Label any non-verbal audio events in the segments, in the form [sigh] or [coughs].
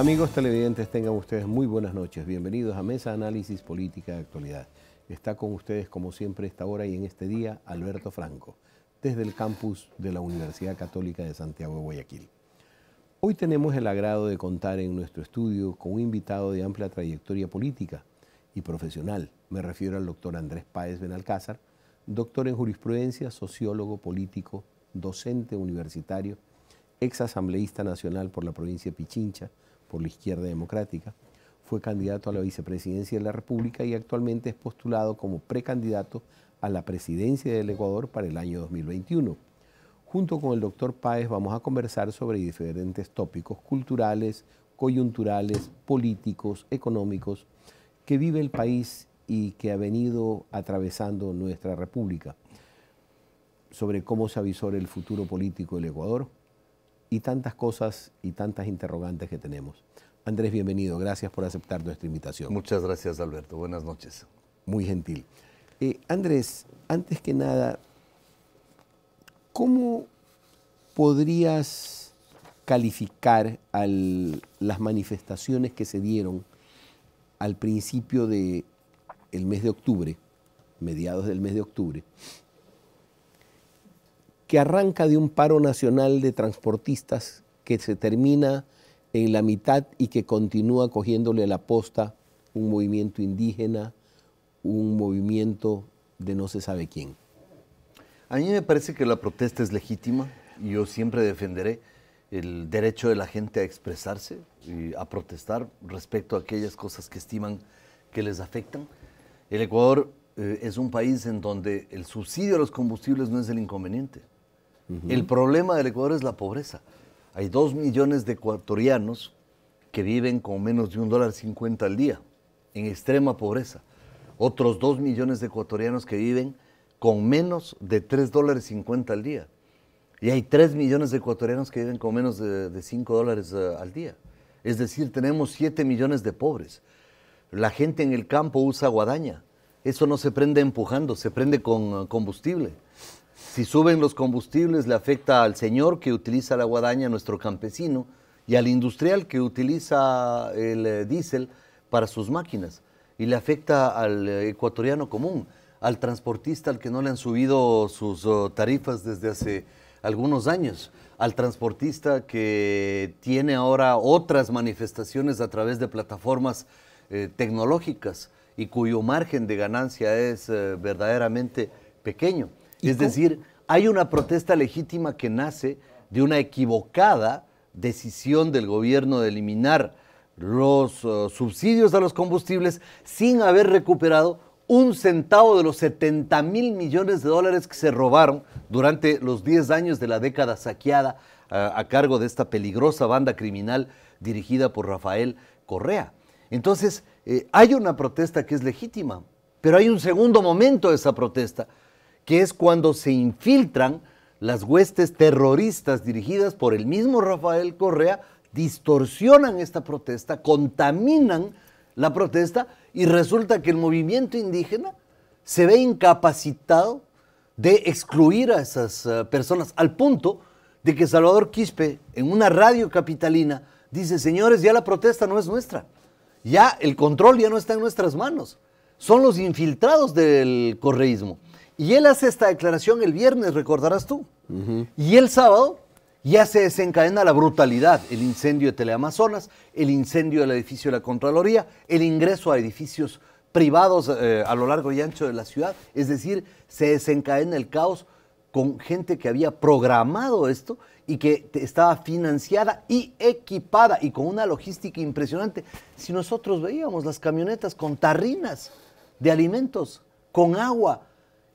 Amigos televidentes, tengan ustedes muy buenas noches. Bienvenidos a Mesa Análisis Política de Actualidad. Está con ustedes, como siempre, esta hora y en este día, Alberto Franco, desde el campus de la Universidad Católica de Santiago de Guayaquil. Hoy tenemos el agrado de contar en nuestro estudio con un invitado de amplia trayectoria política y profesional. Me refiero al doctor Andrés Páez Benalcázar, doctor en jurisprudencia, sociólogo político, docente universitario, ex asambleísta nacional por la provincia de Pichincha, por la izquierda democrática, fue candidato a la vicepresidencia de la República y actualmente es postulado como precandidato a la presidencia del Ecuador para el año 2021. Junto con el doctor Páez vamos a conversar sobre diferentes tópicos culturales, coyunturales, políticos, económicos que vive el país y que ha venido atravesando nuestra República, sobre cómo se avisora el futuro político del Ecuador, y tantas cosas y tantas interrogantes que tenemos. Andrés, bienvenido. Gracias por aceptar nuestra invitación. Muchas gracias, Alberto. Buenas noches. Muy gentil. Eh, Andrés, antes que nada, ¿cómo podrías calificar las manifestaciones que se dieron al principio del mes de octubre, mediados del mes de octubre, que arranca de un paro nacional de transportistas que se termina en la mitad y que continúa cogiéndole la posta un movimiento indígena, un movimiento de no se sabe quién. A mí me parece que la protesta es legítima y yo siempre defenderé el derecho de la gente a expresarse y a protestar respecto a aquellas cosas que estiman que les afectan. El Ecuador eh, es un país en donde el subsidio a los combustibles no es el inconveniente. El problema del Ecuador es la pobreza. Hay dos millones de ecuatorianos que viven con menos de un dólar cincuenta al día, en extrema pobreza. Otros dos millones de ecuatorianos que viven con menos de tres dólares cincuenta al día. Y hay tres millones de ecuatorianos que viven con menos de, cinco dólares eh, al día. Es decir, tenemos siete millones de pobres. La gente en el campo usa guadaña. Eso no se prende empujando, se prende con eh, combustible si suben los combustibles le afecta al señor que utiliza la guadaña, nuestro campesino, y al industrial que utiliza el eh, diésel para sus máquinas, y le afecta al eh, ecuatoriano común, al transportista al que no le han subido sus oh, tarifas desde hace algunos años, al transportista que tiene ahora otras manifestaciones a través de plataformas eh, tecnológicas y cuyo margen de ganancia es verdaderamente pequeño. Es decir, hay una protesta legítima que nace de una equivocada decisión del gobierno de eliminar los eh, subsidios a los combustibles sin haber recuperado un centavo de los 70 mil millones de dólares que se robaron durante los 10 años de la década saqueada eh, a cargo de esta peligrosa banda criminal dirigida por Rafael Correa. Entonces, eh, hay una protesta que es legítima, pero hay un segundo momento de esa protesta, que es cuando se infiltran las huestes terroristas dirigidas por el mismo Rafael Correa, distorsionan esta protesta, contaminan la protesta y resulta que el movimiento indígena se ve incapacitado de excluir a esas eh, personas, al punto de que Salvador Quispe, en una radio capitalina, dice, señores, ya la protesta no es nuestra, ya el control ya no está en nuestras manos, son los infiltrados del correísmo. Y él hace esta declaración el viernes, recordarás tú. Y el sábado ya se desencadena la brutalidad, el incendio de Teleamazonas, el incendio del edificio de la Contraloría, el ingreso a edificios privados eh, a lo largo y ancho de la ciudad. Es decir, se desencadena el caos con gente que había programado esto y que estaba financiada y equipada y con una logística impresionante. Si nosotros veíamos las camionetas con tarrinas de alimentos, con agua,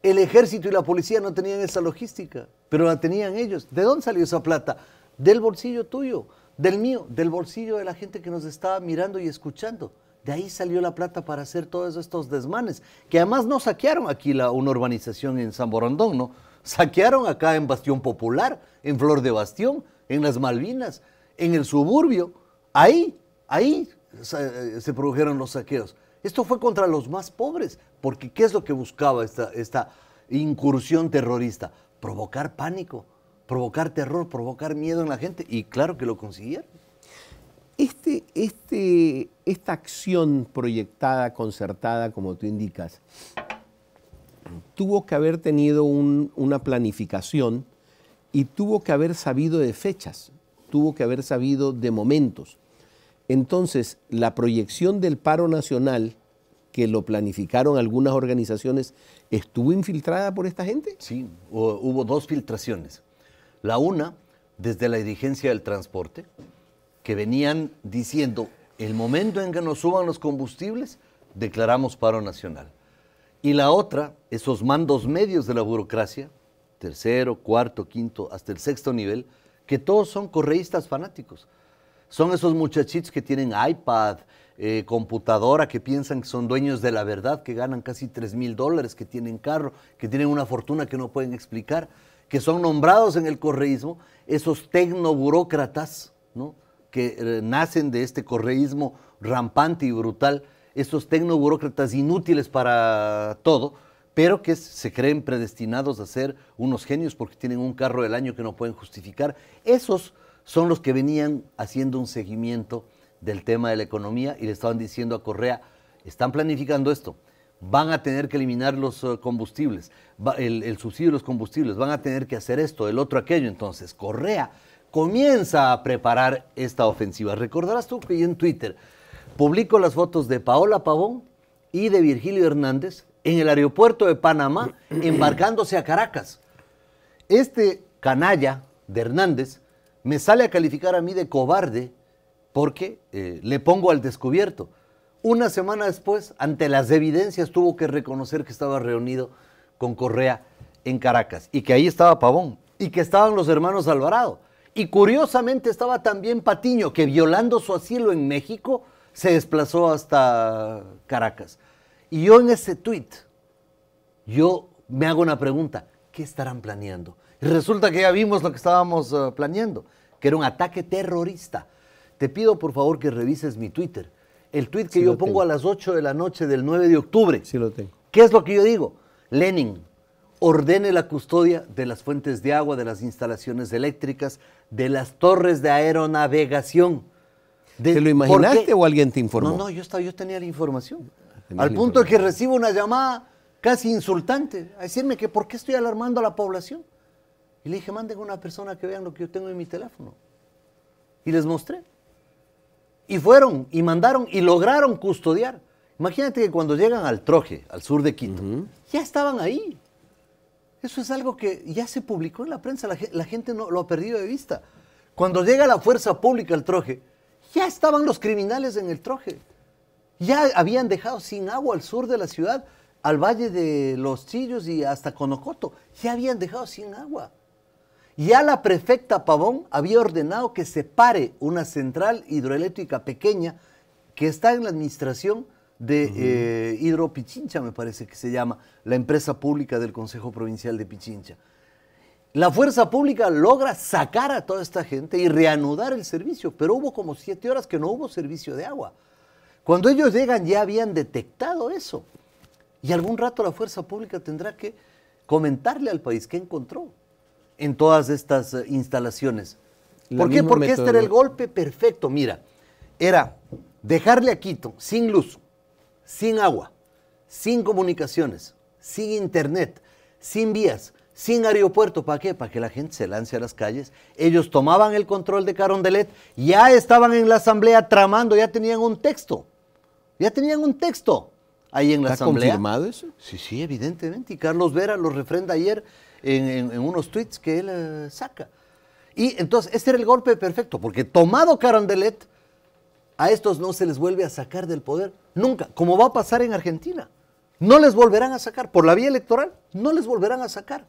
el ejército y la policía no tenían esa logística, pero la tenían ellos. ¿De dónde salió esa plata? Del bolsillo tuyo, del mío, del bolsillo de la gente que nos estaba mirando y escuchando. De ahí salió la plata para hacer todos estos desmanes, que además no saquearon aquí una urbanización en San Borondón, ¿no? Saquearon acá en Bastión Popular, en Flor de Bastión, en las Malvinas, en el suburbio. Ahí, ahí eh, se, produjeron los saqueos. Esto fue contra los más pobres, porque ¿qué es lo que buscaba esta, incursión terrorista? Provocar pánico, provocar terror, provocar miedo en la gente. Y claro que lo consiguieron. Este, este, esta acción proyectada, concertada, como tú indicas, tuvo que haber tenido una planificación y tuvo que haber sabido de fechas, tuvo que haber sabido de momentos. Entonces, la proyección del paro nacional que lo planificaron algunas organizaciones, ¿estuvo infiltrada por esta gente? Sí, hubo dos filtraciones. La una, desde la dirigencia del transporte, que venían diciendo, el momento en que nos suban los combustibles, declaramos paro nacional. Y la otra, esos mandos medios de la burocracia, tercero, cuarto, quinto, hasta el sexto nivel, que todos son correístas fanáticos. Son esos muchachitos que tienen iPad, eh, computadora, que piensan que son dueños de la verdad, que ganan casi 3 mil dólares, que tienen carro, que tienen una fortuna que no pueden explicar, que son nombrados en el correísmo, esos tecnoburócratas, ¿no? que eh, nacen de este correísmo rampante y brutal, esos tecnoburócratas inútiles para todo, pero que se creen predestinados a ser unos genios porque tienen un carro del año que no pueden justificar. Esos son los que venían haciendo un seguimiento del tema de la economía y le estaban diciendo a Correa, están planificando esto, van a tener que eliminar los eh, combustibles, el, subsidio de los combustibles, van a tener que hacer esto, el otro, aquello. Entonces, Correa comienza a preparar esta ofensiva. Recordarás tú que yo en Twitter publico las fotos de Paola Pavón y de Virgilio Hernández en el aeropuerto de Panamá [clears throat] embarcándose a Caracas. Este canalla de Hernández me sale a calificar a mí de cobarde porque eh, le pongo al descubierto. Una semana después, ante las evidencias, tuvo que reconocer que estaba reunido con Correa en Caracas y que ahí estaba Pavón y que estaban los hermanos Alvarado. Y curiosamente estaba también Patiño, que violando su asilo en México, se desplazó hasta Caracas. Y yo en ese tuit, yo me hago una pregunta, ¿qué estarán planeando? Y resulta que ya vimos lo que estábamos eh, planeando, que era un ataque terrorista te pido por favor que revises mi Twitter. El tweet que yo pongo a las 8 de la noche del 9 de octubre. Sí lo tengo. ¿Qué es lo que yo digo? Lenin ordene la custodia de las fuentes de agua, de las instalaciones eléctricas, de las torres de aeronavegación. ¿Te lo imaginaste o alguien te informó? No, no, yo, estaba, yo tenía la información. Al punto que recibo una llamada casi insultante a decirme que por qué estoy alarmando a la población. Y le dije, manden a una persona que vean lo que yo tengo en mi teléfono. Y les mostré. Y fueron y mandaron y lograron custodiar. Imagínate que cuando llegan al Troje, al sur de Quito, ya estaban ahí. Eso es algo que ya se publicó en la prensa, la, gente no lo ha perdido de vista. Cuando llega la fuerza pública al Troje, ya estaban los criminales en el Troje. Ya habían dejado sin agua al sur de la ciudad, al valle de Los Chillos y hasta Conocoto. Ya habían dejado sin agua. Ya la prefecta Pavón había ordenado que se pare una central hidroeléctrica pequeña que está en la administración de eh, Hidro Pichincha, me parece que se llama, la empresa pública del Consejo Provincial de Pichincha. La fuerza pública logra sacar a toda esta gente y reanudar el servicio, pero hubo como siete horas que no hubo servicio de agua. Cuando ellos llegan ya habían detectado eso. Y algún rato la fuerza pública tendrá que comentarle al país qué encontró en todas estas eh, instalaciones. ¿Por qué? Porque este era el golpe perfecto. Mira, era dejarle a Quito sin luz, sin agua, sin comunicaciones, sin internet, sin vías, sin aeropuerto. ¿Para qué? Para que la gente se lance a las calles. Ellos tomaban el control de Carondelet, ya estaban en la asamblea tramando, ya tenían un texto. Ya tenían un texto ahí en la asamblea. ¿Está confirmado eso? Sí, sí, evidentemente. Y Carlos Vera lo refrenda ayer en, unos tweets que él eh, saca. Y entonces, este era el golpe perfecto, porque tomado Carandelet, a estos no se les vuelve a sacar del poder nunca, como va a pasar en Argentina. No les volverán a sacar, por la vía electoral, no les volverán a sacar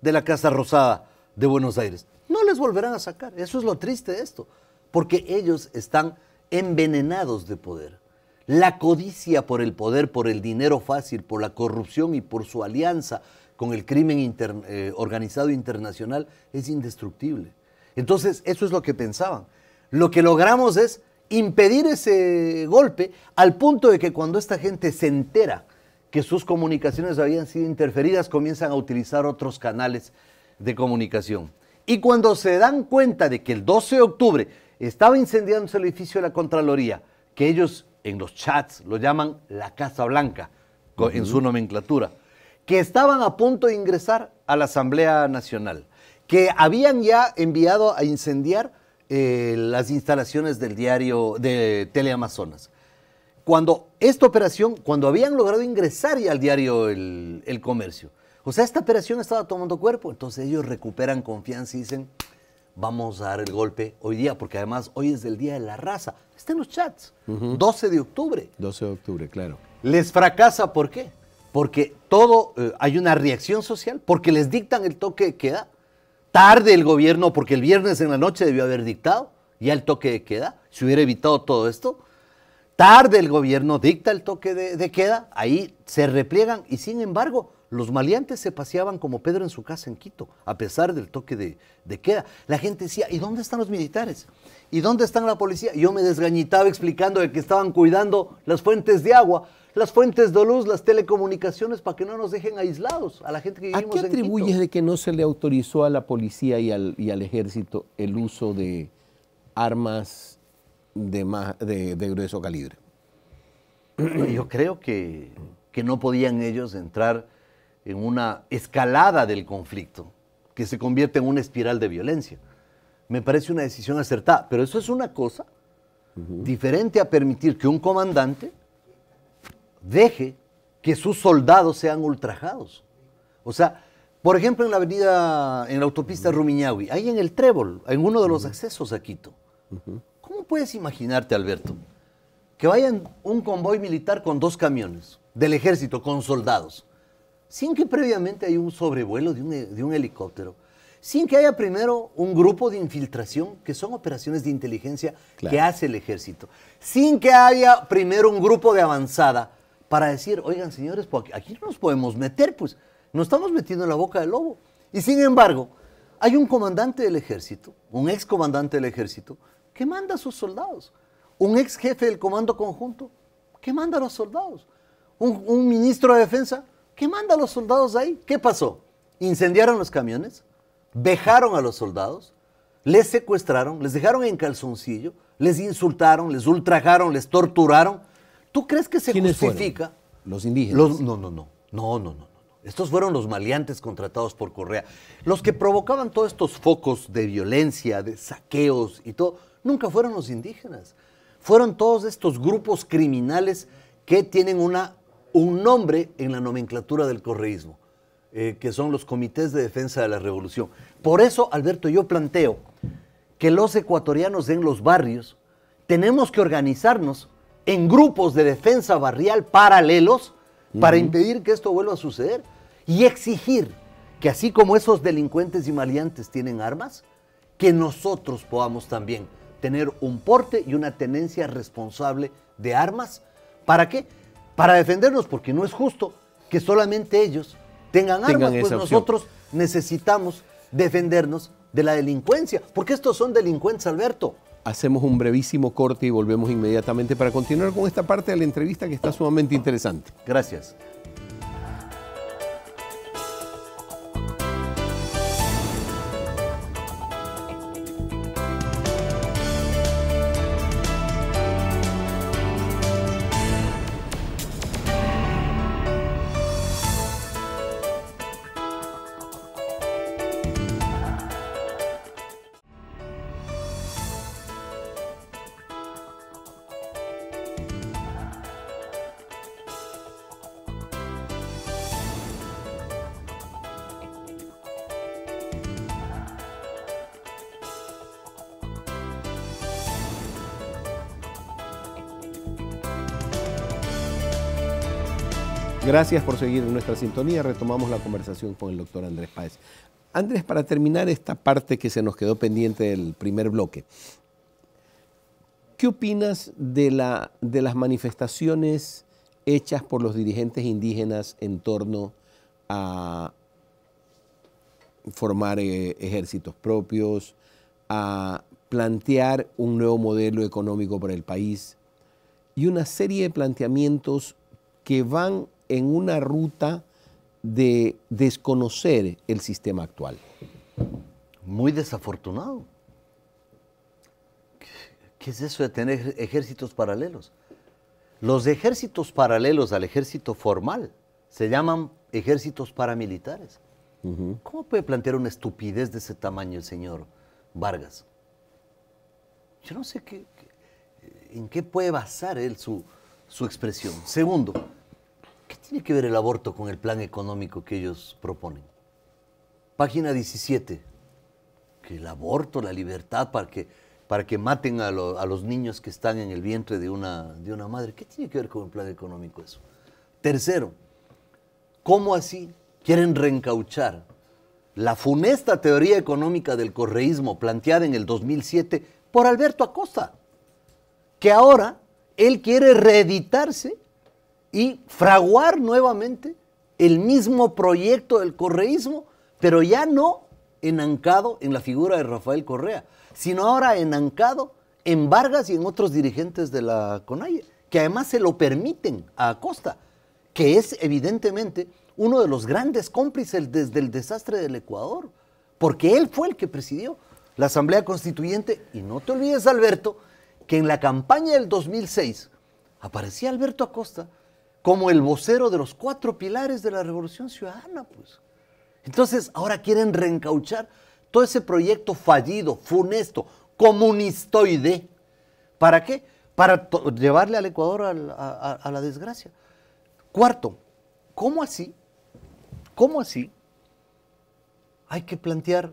de la Casa Rosada de Buenos Aires. No les volverán a sacar. Eso es lo triste de esto, porque ellos están envenenados de poder. La codicia por el poder, por el dinero fácil, por la corrupción y por su alianza con el crimen eh, organizado internacional es indestructible. Entonces, eso es lo que pensaban. Lo que logramos es impedir ese golpe al punto de que cuando esta gente se entera que sus comunicaciones habían sido interferidas, comienzan a utilizar otros canales de comunicación. Y cuando se dan cuenta de que el 12 de octubre estaba incendiándose el edificio de la Contraloría, que ellos en los chats lo llaman la Casa Blanca, en su nomenclatura, que estaban a punto de ingresar a la Asamblea Nacional, que habían ya enviado a incendiar eh, las instalaciones del diario de Teleamazonas. Cuando esta operación, cuando habían logrado ingresar ya al diario el, comercio, o sea, esta operación estaba tomando cuerpo, entonces ellos recuperan confianza y dicen, vamos a dar el golpe hoy día, porque además hoy es el Día de la Raza. Está los chats, 12 de octubre. 12 de octubre, claro. Les fracasa, ¿por qué? porque todo, eh, hay una reacción social, porque les dictan el toque de queda. Tarde el gobierno, porque el viernes en la noche debió haber dictado ya el toque de queda, si hubiera evitado todo esto. Tarde el gobierno dicta el toque de, queda, ahí se repliegan y sin embargo los maleantes se paseaban como Pedro en su casa en Quito, a pesar del toque de, de, queda. La gente decía, ¿y dónde están los militares? ¿Y dónde están la policía? Yo me desgañitaba explicando de que estaban cuidando las fuentes de agua, las fuentes de luz, las telecomunicaciones, para que no nos dejen aislados a la gente que vivimos ¿A qué atribuyes de que no se le autorizó a la policía y al, ejército el uso de armas de, de, grueso calibre? Pues yo creo que, no podían ellos entrar en una escalada del conflicto que se convierte en una espiral de violencia. Me parece una decisión acertada, pero eso es una cosa diferente a permitir que un comandante deje que sus soldados sean ultrajados. O sea, por ejemplo, en la avenida, en la autopista Rumiñahui, ahí en el Trébol, en uno de los accesos a Quito. ¿Cómo puedes imaginarte, Alberto, que vayan un convoy militar con dos camiones del ejército, con soldados, sin que previamente haya un sobrevuelo de un, helicóptero? sin que haya primero un grupo de infiltración, que son operaciones de inteligencia que hace el ejército, sin que haya primero un grupo de avanzada para decir, oigan señores, pues aquí no nos podemos meter, pues nos estamos metiendo en la boca del lobo. Y sin embargo, hay un comandante del ejército, un ex comandante del ejército, que manda a sus soldados. Un ex jefe del comando conjunto, que manda a los soldados. Un, ministro de defensa, que manda a los soldados ahí. ¿Qué pasó? Incendiaron los camiones, dejaron a los soldados, les secuestraron, les dejaron en calzoncillo, les insultaron, les ultrajaron, les torturaron ¿Tú crees que se justifica? Los indígenas. no, no, no. No, no, no. Estos fueron los maleantes contratados por Correa. Los que provocaban todos estos focos de violencia, de saqueos y todo, nunca fueron los indígenas. Fueron todos estos grupos criminales que tienen una, un nombre en la nomenclatura del correísmo, eh, que son los comités de defensa de la revolución. Por eso, Alberto, yo planteo que los ecuatorianos en los barrios tenemos que organizarnos en grupos de defensa barrial paralelos para impedir que esto vuelva a suceder y exigir que así como esos delincuentes y maleantes tienen armas, que nosotros podamos también tener un porte y una tenencia responsable de armas. ¿Para qué? Para defendernos, porque no es justo que solamente ellos tengan, armas, pues nosotros necesitamos defendernos de la delincuencia, porque estos son delincuentes, Alberto hacemos un brevísimo corte y volvemos inmediatamente para continuar con esta parte de la entrevista que está sumamente interesante. Gracias. Gracias por seguir en nuestra sintonía. Retomamos la conversación con el doctor Andrés Páez. Andrés, para terminar esta parte que se nos quedó pendiente del primer bloque, ¿qué opinas de, la, de las manifestaciones hechas por los dirigentes indígenas en torno a formar eh, ejércitos propios, a plantear un nuevo modelo económico para el país y una serie de planteamientos que van en una ruta de desconocer el sistema actual? Muy desafortunado. ¿Qué es eso de tener ejércitos paralelos? Los ejércitos paralelos al ejército formal se llaman ejércitos paramilitares. ¿Cómo puede plantear una estupidez de ese tamaño el señor Vargas? Yo no sé en qué puede basar él su expresión. Segundo, ¿Qué tiene que ver el aborto con el plan económico que ellos proponen? Página 17. Que el aborto, la libertad para que, para que maten a, los niños que están en el vientre de una, de una madre. ¿Qué tiene que ver con el plan económico eso? Tercero, ¿cómo así quieren reencauchar la funesta teoría económica del correísmo planteada en el 2007 por Alberto Acosta? Que ahora él quiere reeditarse y fraguar nuevamente el mismo proyecto del correísmo, pero ya no enancado en la figura de Rafael Correa, sino ahora enancado en Vargas y en otros dirigentes de la CONAIE, que además se lo permiten a Acosta, que es evidentemente uno de los grandes cómplices desde el desastre del Ecuador, porque él fue el que presidió la Asamblea Constituyente. Y no te olvides, Alberto, que en la campaña del 2006 aparecía Alberto Acosta como el vocero de los cuatro pilares de la Revolución Ciudadana, pues. Entonces, ahora quieren reencauchar todo ese proyecto fallido, funesto, comunistoide. ¿Para qué? Para llevarle al Ecuador a la, a la desgracia. Cuarto, ¿cómo así? ¿Cómo así? Hay que plantear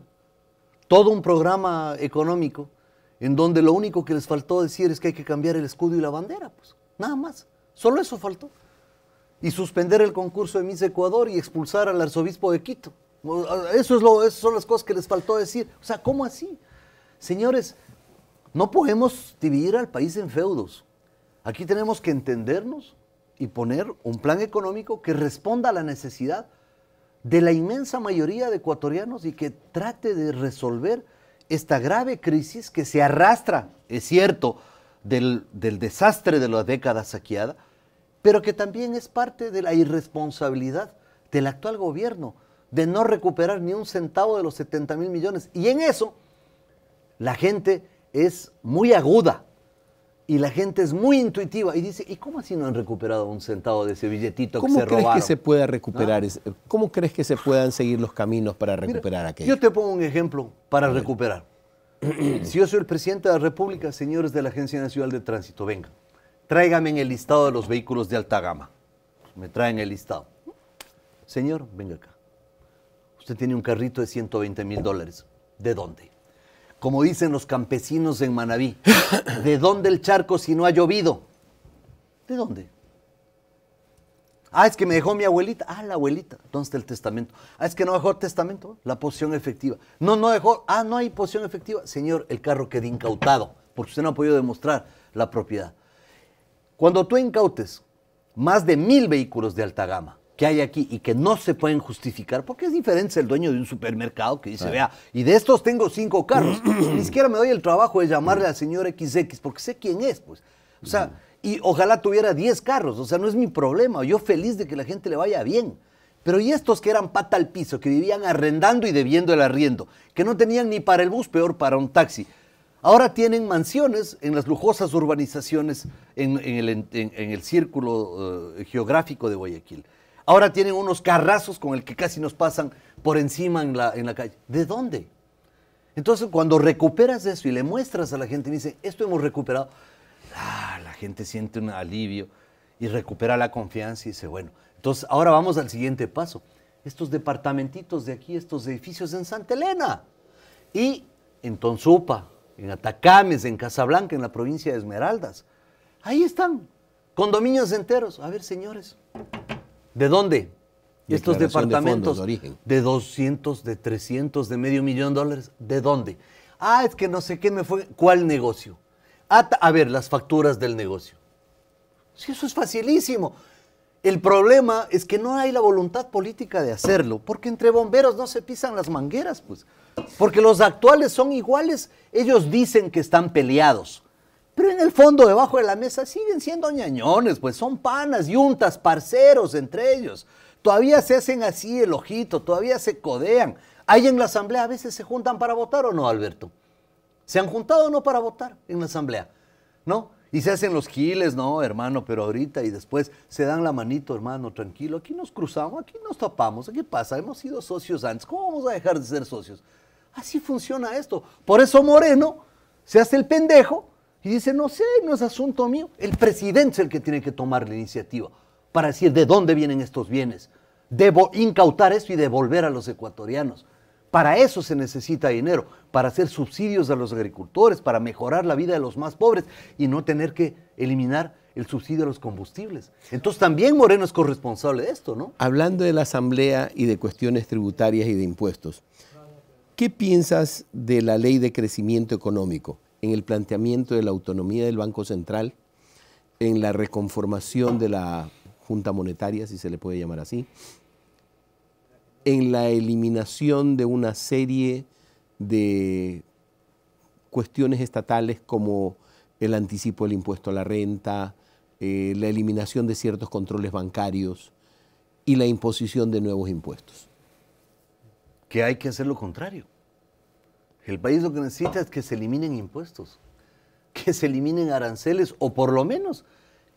todo un programa económico en donde lo único que les faltó decir es que hay que cambiar el escudo y la bandera, pues. Nada más. Solo eso faltó y suspender el concurso de Miss Ecuador y expulsar al arzobispo de Quito. Eso es lo, esas son las cosas que les faltó decir. O sea, ¿cómo así? Señores, no podemos dividir al país en feudos. Aquí tenemos que entendernos y poner un plan económico que responda a la necesidad de la inmensa mayoría de ecuatorianos y que trate de resolver esta grave crisis que se arrastra, es cierto, del, del desastre de la década saqueada, pero que también es parte de la irresponsabilidad del actual gobierno de no recuperar ni un centavo de los 70 mil millones. Y en eso la gente es muy aguda y la gente es muy intuitiva y dice, ¿y cómo así no han recuperado un centavo de ese billetito que se robaron? ¿Cómo crees que se pueda recuperar? ¿Cómo crees que se puedan seguir los caminos para recuperar aquello? Yo te pongo un ejemplo para recuperar. [clears throat] si yo soy el presidente de la República, señores de la Agencia Nacional de Tránsito, vengan tráigame en el listado de los vehículos de alta gama. Me traen el listado. Señor, venga acá. Usted tiene un carrito de 120 mil dólares. ¿De dónde? Como dicen los campesinos en Manabí, [coughs] ¿de dónde el charco si no ha llovido? ¿De dónde? Ah, es que me dejó mi abuelita. Ah, la abuelita. ¿Dónde está el testamento? Ah, es que no dejó el testamento. La posición efectiva. No, no dejó. Ah, no hay posición efectiva. Señor, el carro quedó incautado porque usted no ha podido demostrar la propiedad. Cuando tú incautes más de mil vehículos de alta gama que hay aquí y que no se pueden justificar, porque es diferente el dueño de un supermercado que dice, vea, y de estos tengo cinco carros, pues, ni siquiera me doy el trabajo de llamarle al señor XX, porque sé quién es, pues. O sea, y ojalá tuviera 10 carros, o sea, no es mi problema, yo feliz de que la gente le vaya bien. Pero ¿y estos que eran pata al piso, que vivían arrendando y debiendo el arriendo, que no tenían ni para el bus, peor para un taxi? Ahora tienen mansiones en las lujosas urbanizaciones en, el, círculo eh, geográfico de Guayaquil. Ahora tienen unos carrazos con el que casi nos pasan por encima en la, calle. ¿De dónde? Entonces, cuando recuperas eso y le muestras a la gente y dice, esto hemos recuperado, ah, la gente siente un alivio y recupera la confianza y dice, bueno, entonces ahora vamos al siguiente paso. Estos departamentitos de aquí, estos edificios en Santa Elena y en Tonsupa, en Atacames, en Casablanca, en la provincia de Esmeraldas. Ahí están, condominios enteros. A ver, señores, ¿de dónde? Estos departamentos de, de 200, de 300, de medio millón de dólares, ¿de dónde? Ah, es que no sé qué me fue. ¿Cuál negocio? Ah, a ver, las facturas del negocio. Sí, eso es facilísimo. El problema es que no hay la voluntad política de hacerlo, porque entre bomberos no se pisan las mangueras, pues. Porque los actuales son iguales, ellos dicen que están peleados. Pero en el fondo, debajo de la mesa, siguen siendo ñañones, pues son panas, yuntas, parceros entre ellos. Todavía se hacen así el ojito, todavía se codean. Ahí en la asamblea a veces se juntan para votar o no, Alberto. ¿Se han juntado o no para votar en la asamblea? ¿No? Y se hacen los giles, no, hermano, pero ahorita y después se dan la manito, hermano, tranquilo. Aquí nos cruzamos, aquí nos tapamos. ¿Qué pasa? Hemos sido socios antes. ¿Cómo vamos a dejar de ser socios? Así funciona esto. Por eso Moreno se hace el pendejo y dice, no sé, no es asunto mío. El presidente es el que tiene que tomar la iniciativa para decir de dónde vienen estos bienes. Debo incautar eso y devolver a los ecuatorianos. Para eso se necesita dinero, para hacer subsidios a los agricultores, para mejorar la vida de los más pobres y no tener que eliminar el subsidio a los combustibles. Entonces también Moreno es corresponsable de esto, ¿no? Hablando de la Asamblea y de cuestiones tributarias y de impuestos, ¿Qué piensas de la ley de crecimiento económico en el planteamiento de la autonomía del Banco Central, en la reconformación de la Junta Monetaria, si se le puede llamar así, en la eliminación de una serie de cuestiones estatales como el anticipo del impuesto a la renta, eh, la eliminación de ciertos controles bancarios y la imposición de nuevos impuestos? que hay que hacer lo contrario. El país lo que necesita es que se eliminen impuestos, que se eliminen aranceles o por lo menos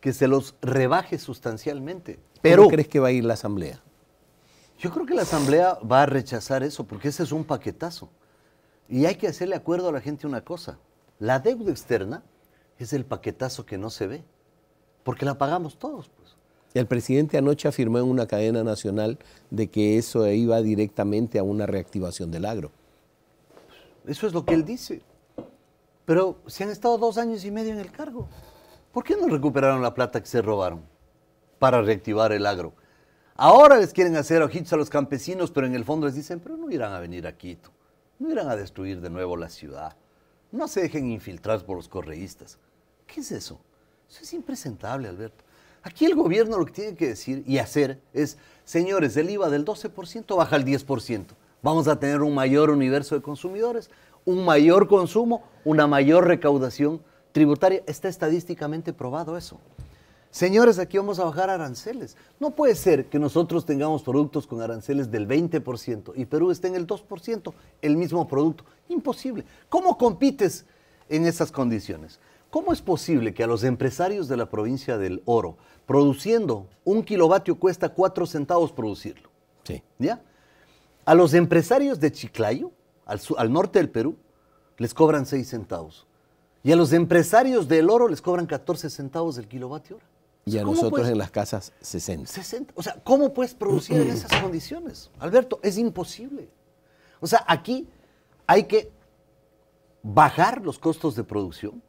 que se los rebaje sustancialmente. Pero crees que va a ir la Asamblea? Yo creo que la Asamblea va a rechazar eso porque ese es un paquetazo. Y hay que hacerle acuerdo a la gente una cosa. La deuda externa es el paquetazo que no se ve, porque la pagamos todos. El presidente anoche afirmó en una cadena nacional de que eso iba directamente a una reactivación del agro. Eso es lo que él dice. Pero si han estado dos años y medio en el cargo, ¿por qué no recuperaron la plata que se robaron para reactivar el agro? Ahora les quieren hacer ojitos a los campesinos, pero en el fondo les dicen, pero no irán a venir a Quito, no irán a destruir de nuevo la ciudad, no se dejen infiltrar por los correístas. ¿Qué es eso? Eso es impresentable, Alberto. Aquí el gobierno lo que tiene que decir y hacer es, señores, el IVA del 12% baja al 10%. Vamos a tener un mayor universo de consumidores, un mayor consumo, una mayor recaudación tributaria. Está estadísticamente probado eso. Señores, aquí vamos a bajar aranceles. No puede ser que nosotros tengamos productos con aranceles del 20% y Perú esté en el 2%, el mismo producto. Imposible. ¿Cómo compites en esas condiciones? ¿Cómo es posible que a los empresarios de la provincia del Oro produciendo. Un kilovatio cuesta 4 centavos producirlo. Sí. ¿Ya? A los empresarios de Chiclayo, al, norte del Perú, les cobran seis centavos. Y a los empresarios del oro les cobran 14 centavos del kilovatio hora. Y a nosotros en las casas 60. 60. O sea, ¿cómo puedes producir en esas condiciones? Alberto, es imposible. O sea, aquí hay que bajar los costos de producción,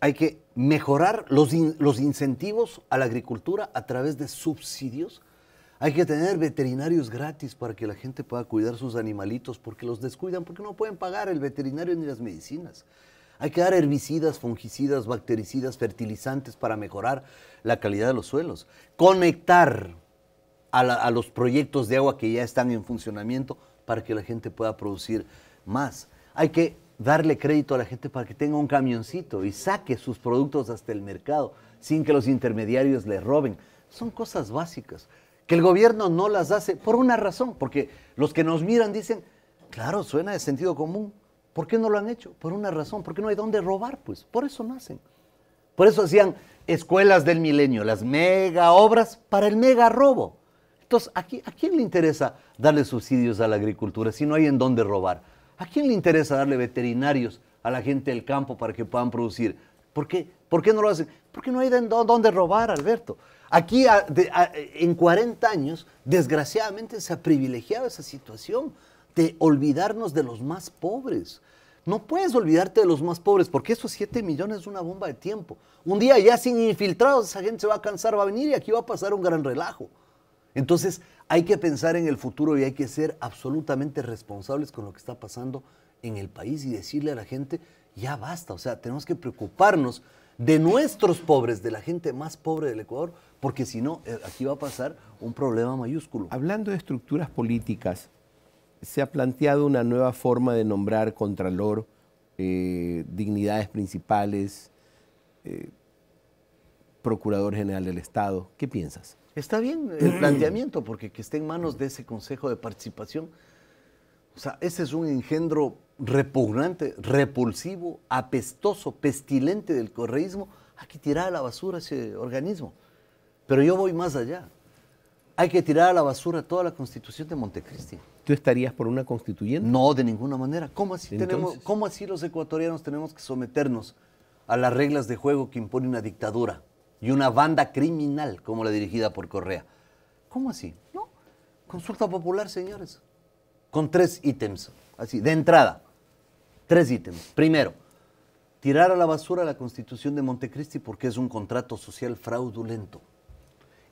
hay que mejorar los, incentivos a la agricultura a través de subsidios. Hay que tener veterinarios gratis para que la gente pueda cuidar sus animalitos porque los descuidan, porque no pueden pagar el veterinario ni las medicinas. Hay que dar herbicidas, fungicidas, bactericidas, fertilizantes para mejorar la calidad de los suelos. Conectar a, a, los proyectos de agua que ya están en funcionamiento para que la gente pueda producir más. Hay que darle crédito a la gente para que tenga un camioncito y saque sus productos hasta el mercado sin que los intermediarios le roben. Son cosas básicas que el gobierno no las hace por una razón, porque los que nos miran dicen, claro, suena de sentido común. ¿Por qué no lo han hecho? Por una razón, porque no hay dónde robar, pues. Por eso no hacen. Por eso hacían escuelas del milenio, las mega obras para el mega robo. Entonces, ¿a quién, ¿a quién le interesa darle subsidios a la agricultura si no hay en dónde robar? ¿A quién le interesa darle veterinarios a la gente del campo para que puedan producir? ¿Por qué, ¿Por qué no lo hacen? Porque no hay dónde robar, Alberto. Aquí en 40 años, desgraciadamente, se ha privilegiado esa situación de olvidarnos de los más pobres. No puedes olvidarte de los más pobres, porque esos 7 millones es una bomba de tiempo. Un día ya sin infiltrados, esa gente se va a cansar, va a venir y aquí va a pasar un gran relajo. Entonces hay que pensar en el futuro y hay que ser absolutamente responsables con lo que está pasando en el país y decirle a la gente, ya basta, o sea, tenemos que preocuparnos de nuestros pobres, de la gente más pobre del Ecuador, porque si no, eh, aquí va a pasar un problema mayúsculo. Hablando de estructuras políticas, se ha planteado una nueva forma de nombrar contralor, eh, dignidades principales, eh, procurador general del Estado. ¿Qué piensas? Está bien el mm. planteamiento, porque que esté en manos de ese Consejo de Participación. O sea, ese es un engendro repugnante, repulsivo, apestoso, pestilente del correísmo. Hay que tirar a la basura ese organismo. Pero yo voy más allá. Hay que tirar a la basura toda la constitución de Montecristi. ¿Tú estarías por una constituyente? No, de ninguna manera. ¿Cómo así, ¿Cómo así los ecuatorianos tenemos que someternos a las reglas de juego que impone una dictadura? y una banda criminal como la dirigida por Correa. ¿Cómo así? No, consulta popular, señores, con tres ítems, así, de entrada, tres ítems. Primero, tirar a la basura la constitución de Montecristi porque es un contrato social fraudulento.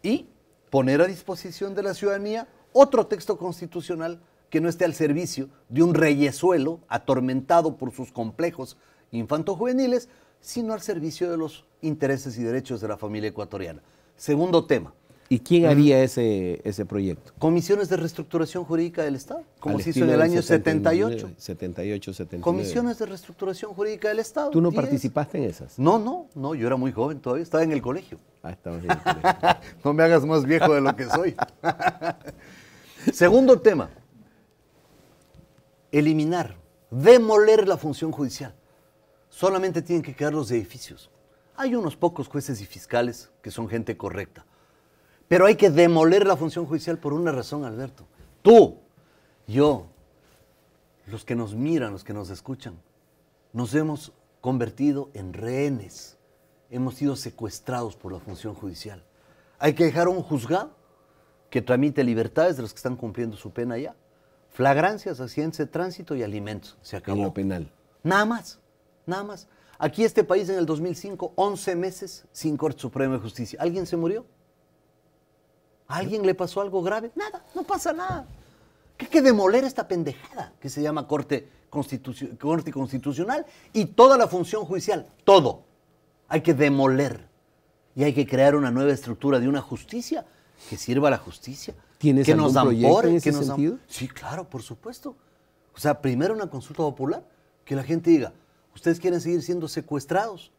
Y poner a disposición de la ciudadanía otro texto constitucional que no esté al servicio de un reyesuelo atormentado por sus complejos infantojuveniles juveniles sino al servicio de los intereses y derechos de la familia ecuatoriana. Segundo tema. ¿Y quién mm. haría ese, ese proyecto? Comisiones de reestructuración jurídica del Estado, como se hizo en el año 78. 78, 79. Comisiones de reestructuración jurídica del Estado. ¿Tú no participaste en esas? No, no, no, yo era muy joven todavía, estaba en el colegio. Ah, estaba en el colegio. [laughs] no me hagas más viejo de lo que soy. [laughs] Segundo tema, eliminar, demoler la función judicial solamente tienen que quedar los edificios. Hay unos pocos jueces y fiscales que son gente correcta. Pero hay que demoler la función judicial por una razón, Alberto. Tú, yo, los que nos miran, los que nos escuchan, nos hemos convertido en rehenes. Hemos sido secuestrados por la función judicial. Hay que dejar un juzgado que tramite libertades de los que están cumpliendo su pena ya. Flagrancias, accidentes de tránsito y alimentos. Se acabó. penal. Nada más. Nada más. Aquí este país en el 2005, 11 meses sin Corte Suprema de Justicia. ¿Alguien se murió? alguien le pasó algo grave? Nada, no pasa nada. ¿Qué hay que demoler esta pendejada que se llama Corte, Constitucional y toda la función judicial? Todo. Hay que demoler. Y hay que crear una nueva estructura de una justicia que sirva a la justicia. ¿Tienes que algún nos en ese sentido? Sí, claro, por supuesto. O sea, primero una consulta popular, que la gente diga, ¿Ustedes quieren seguir siendo secuestrados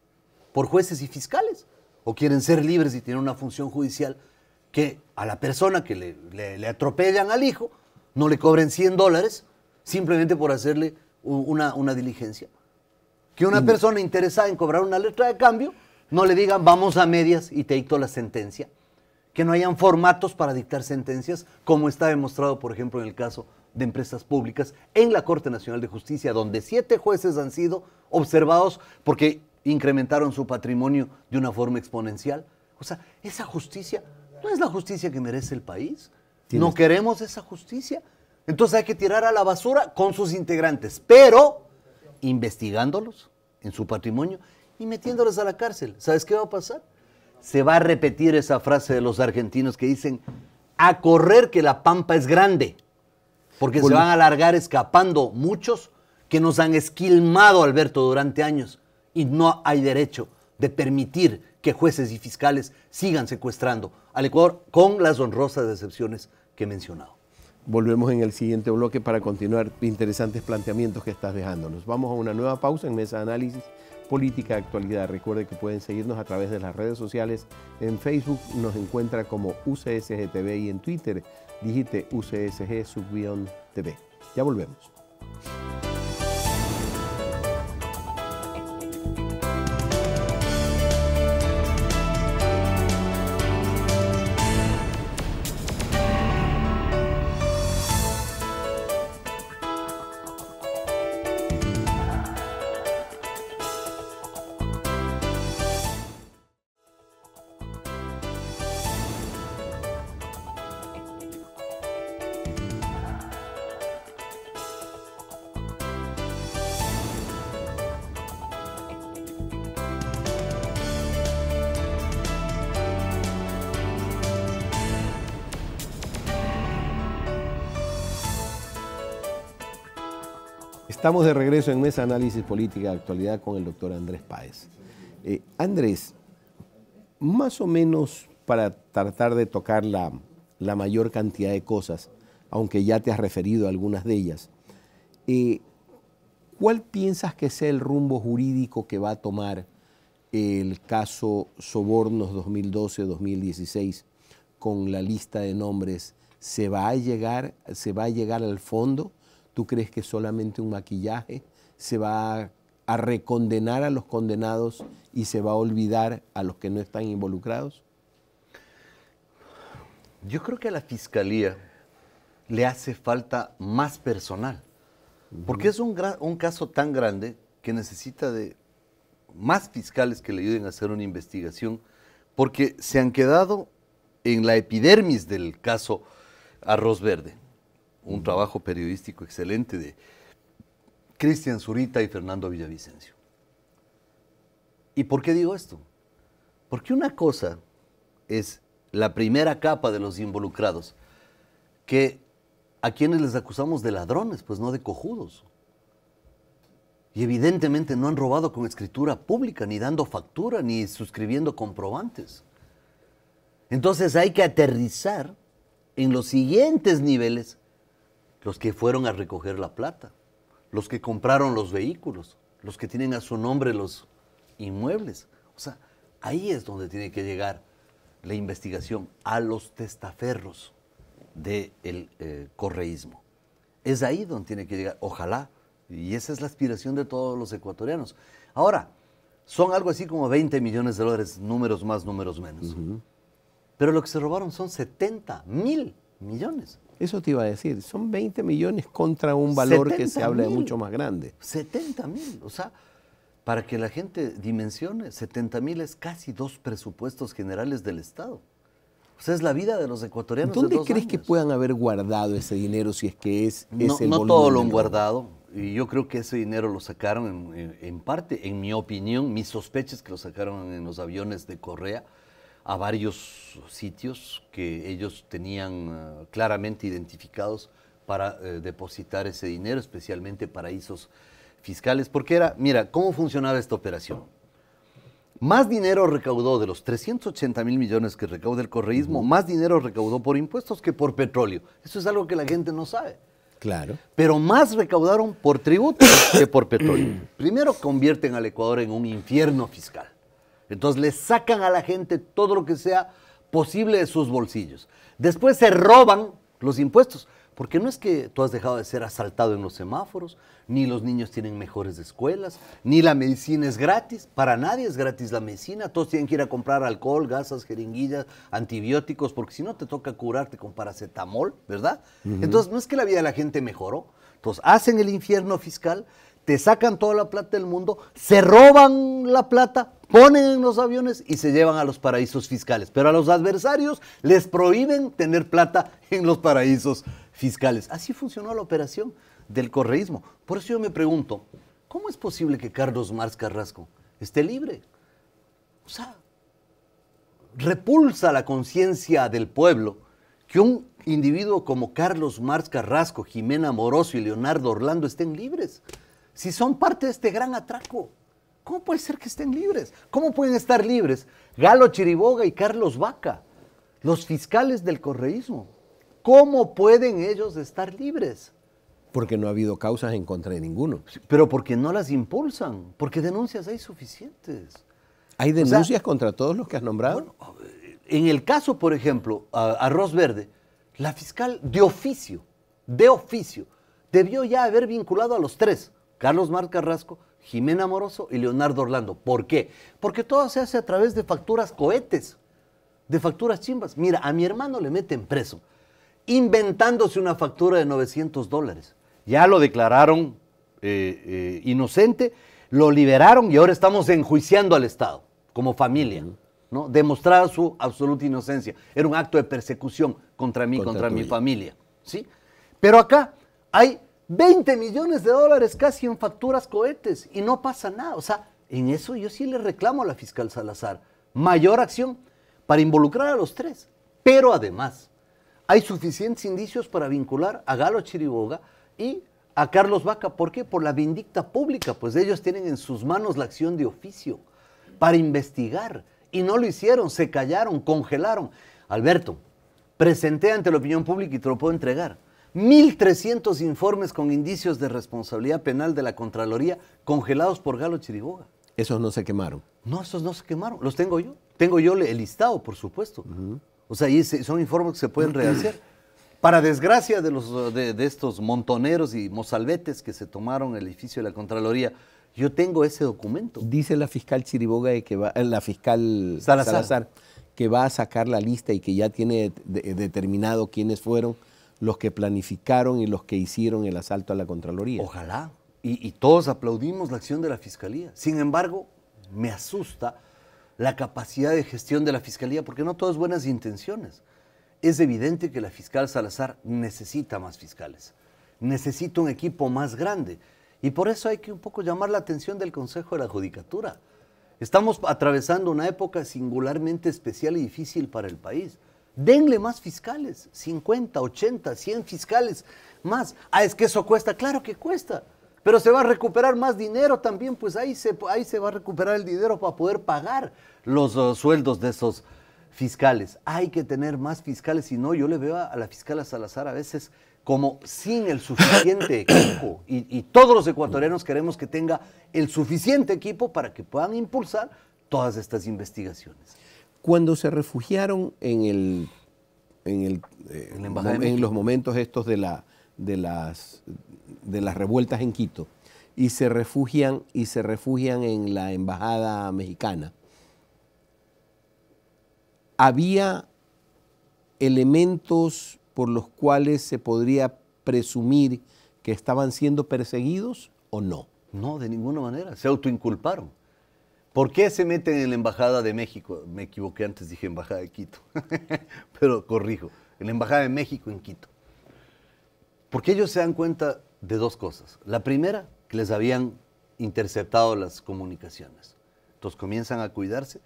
por jueces y fiscales? ¿O quieren ser libres y tener una función judicial que a la persona que le, atropellan al hijo no le cobren 100 dólares simplemente por hacerle una, una diligencia? Que una mm. persona interesada en cobrar una letra de cambio no le digan vamos a medias y te dicto la sentencia. Que no hayan formatos para dictar sentencias, como está demostrado, por ejemplo, en el caso de Empresas Públicas en la Corte Nacional de Justicia, donde siete jueces han sido observados porque incrementaron su patrimonio de una forma exponencial. O sea, esa justicia no es la justicia que merece el país. No queremos esa justicia. Entonces hay que tirar a la basura con sus integrantes, pero investigándolos en su patrimonio y metiéndolos a la cárcel. ¿Sabes qué va a pasar? Se va a repetir esa frase de los argentinos que dicen, a correr que la pampa es grande. Porque se van a alargar escapando muchos que nos han esquilmado, Alberto, durante años. Y no hay derecho de permitir que jueces y fiscales sigan secuestrando al Ecuador con las honrosas excepciones que he mencionado. Volvemos en el siguiente bloque para continuar interesantes planteamientos que estás Nos Vamos a una nueva pausa en Mesa de Análisis Política de Actualidad. Recuerde que pueden seguirnos a través de las redes sociales. En Facebook nos encuentra como UCSGTV y en Twitter Digite UCSG Subvión TV. Ya volvemos. Estamos de regreso en Mesa Análisis Política de Actualidad con el doctor Andrés Páez. Eh, Andrés, más o menos para tratar de tocar la, mayor cantidad de cosas, aunque ya te has referido a algunas de ellas, eh, ¿cuál piensas que sea el rumbo jurídico que va a tomar el caso Sobornos 2012-2016 con la lista de nombres? ¿Se va a llegar, se va a llegar al fondo? ¿Tú crees que solamente un maquillaje se va a, recondenar a los condenados y se va a olvidar a los que no están involucrados? Yo creo que a la fiscalía le hace falta más personal, porque es un, un caso tan grande que necesita de más fiscales que le ayuden a hacer una investigación, porque se han quedado en la epidermis del caso Arroz Verde un trabajo periodístico excelente de Cristian Zurita y Fernando Villavicencio. ¿Y por qué digo esto? Porque una cosa es la primera capa de los involucrados, que a quienes les acusamos de ladrones, pues no de cojudos. Y evidentemente no han robado con escritura pública, ni dando factura, ni suscribiendo comprobantes. Entonces hay que aterrizar en los siguientes niveles los que fueron a recoger la plata, los que compraron los vehículos, los que tienen a su nombre los inmuebles. O sea, ahí es donde tiene que llegar la investigación a los testaferros del eh, correísmo. Es ahí donde tiene que llegar, ojalá, y esa es la aspiración de todos los ecuatorianos. Ahora, son algo así como 20 millones de dólares, números más, números menos. Pero lo que se robaron son 70 mil millones. Eso te iba a decir, son 20 millones contra un valor que se habla de mucho más grande. 70 mil, o sea, para que la gente dimensione, 70 mil es casi dos presupuestos generales del Estado. O sea, es la vida de los ecuatorianos. ¿Dónde crees que puedan haber guardado ese dinero si es que es ese ese No todo lo han guardado. Y yo creo que ese dinero lo sacaron en parte, en mi opinión, mis sospechas que lo sacaron en los aviones de Correa a varios sitios que ellos tenían eh, claramente identificados para eh, depositar ese dinero, especialmente paraísos fiscales, porque era, mira, ¿cómo funcionaba esta operación? Más dinero recaudó de los 380 mil millones que recauda el correísmo, más dinero recaudó por impuestos que por petróleo. Eso es algo que la gente no sabe. Claro. Pero más recaudaron por tributos que por petróleo. [clears throat] Primero convierten al Ecuador en un infierno fiscal. Entonces le sacan a la gente todo lo que sea posible de sus bolsillos. Después se roban los impuestos, porque no es que tú has dejado de ser asaltado en los semáforos, ni los niños tienen mejores escuelas, ni la medicina es gratis, para nadie es gratis la medicina, todos tienen que ir a comprar alcohol, gasas, jeringuillas, antibióticos, porque si no te toca curarte con paracetamol, ¿verdad? Entonces no es que la vida de la gente mejoró, entonces hacen el infierno fiscal te sacan toda la plata del mundo, se roban la plata, ponen en los aviones y se llevan a los paraísos fiscales. Pero a los adversarios les prohíben tener plata en los paraísos fiscales. Así funcionó la operación del correísmo. Por eso yo me pregunto, ¿cómo es posible que Carlos Marx Carrasco esté libre? O sea, repulsa la conciencia del pueblo que un individuo como Carlos Marx Carrasco, Jimena Moroso y Leonardo Orlando estén libres si son parte de este gran atraco. ¿Cómo puede ser que estén libres? ¿Cómo pueden estar libres Galo Chiriboga y Carlos Vaca, los fiscales del correísmo? ¿Cómo pueden ellos estar libres? Porque no ha habido causas en contra de ninguno. Pero porque no las impulsan, porque denuncias hay suficientes. ¿Hay denuncias contra todos los que has nombrado? en el caso, por ejemplo, Arroz Verde, la fiscal de oficio, de oficio, debió ya haber vinculado a los tres Carlos Mar Carrasco, Jimena Moroso y Leonardo Orlando. ¿Por qué? Porque todo se hace a través de facturas cohetes, de facturas chimbas. Mira, a mi hermano le meten preso, inventándose una factura de 900 dólares. Ya lo declararon eh, eh, inocente, lo liberaron y ahora estamos enjuiciando al Estado como familia. ¿no? Demostrar su absoluta inocencia. Era un acto de persecución contra mí, contra, contra mi familia. ¿sí? Pero acá hay 20 millones de dólares casi en facturas cohetes y no pasa nada. O sea, en eso yo sí le reclamo a la fiscal Salazar mayor acción para involucrar a los tres. Pero además, hay suficientes indicios para vincular a Galo Chiriboga y a Carlos Vaca. ¿Por qué? Por la vindicta pública, pues ellos tienen en sus manos la acción de oficio para investigar. Y no lo hicieron, se callaron, congelaron. Alberto, presenté ante la opinión pública y te lo puedo entregar 1.300 informes con indicios de responsabilidad penal de la Contraloría congelados por Galo Chiriboga. Esos no se quemaron. No, esos no se quemaron. Los tengo yo. Tengo yo el listado, por supuesto. O sea, son informes que se pueden rehacer. [clears throat] Para desgracia de, los, de, estos montoneros y mozalbetes que se tomaron el edificio de la Contraloría, yo tengo ese documento. Dice la fiscal Chiriboga de que va, eh, la fiscal Salazar. que va a sacar la lista y que ya tiene determinado quiénes fueron los que planificaron y los que hicieron el asalto a la Contraloría. Ojalá. Y, todos aplaudimos la acción de la Fiscalía. Sin embargo, me asusta la capacidad de gestión de la Fiscalía, porque no todas buenas intenciones. Es evidente que la fiscal Salazar necesita más fiscales, necesita un equipo más grande. Y por eso hay que un poco llamar la atención del Consejo de la Judicatura. Estamos atravesando una época singularmente especial y difícil para el país. Denle más fiscales, 50, 80, 100 fiscales más. Ah, es que eso cuesta, claro que cuesta, pero se va a recuperar más dinero también, pues ahí se, ahí se va a recuperar el dinero para poder pagar los uh, sueldos de esos fiscales. Hay que tener más fiscales, si no, yo le veo a, la fiscal Salazar a veces como sin el suficiente [coughs] equipo. y, todos los ecuatorianos queremos que tenga el suficiente equipo para que puedan impulsar todas estas investigaciones. Cuando se refugiaron en, el, en, eh, los momentos estos de, la, de, las, de las revueltas en Quito, y se refugian y se refugian en la embajada mexicana. Había elementos por los cuales se podría presumir que estaban siendo perseguidos o no. No, de ninguna manera, se autoinculparon. ¿Por qué se meten en la Embajada de México? Me equivoqué antes, dije Embajada de Quito, [laughs] pero corrijo, en la Embajada de México en Quito. Porque ellos se dan cuenta de dos cosas. La primera, que les habían interceptado las comunicaciones. Entonces comienzan a cuidarse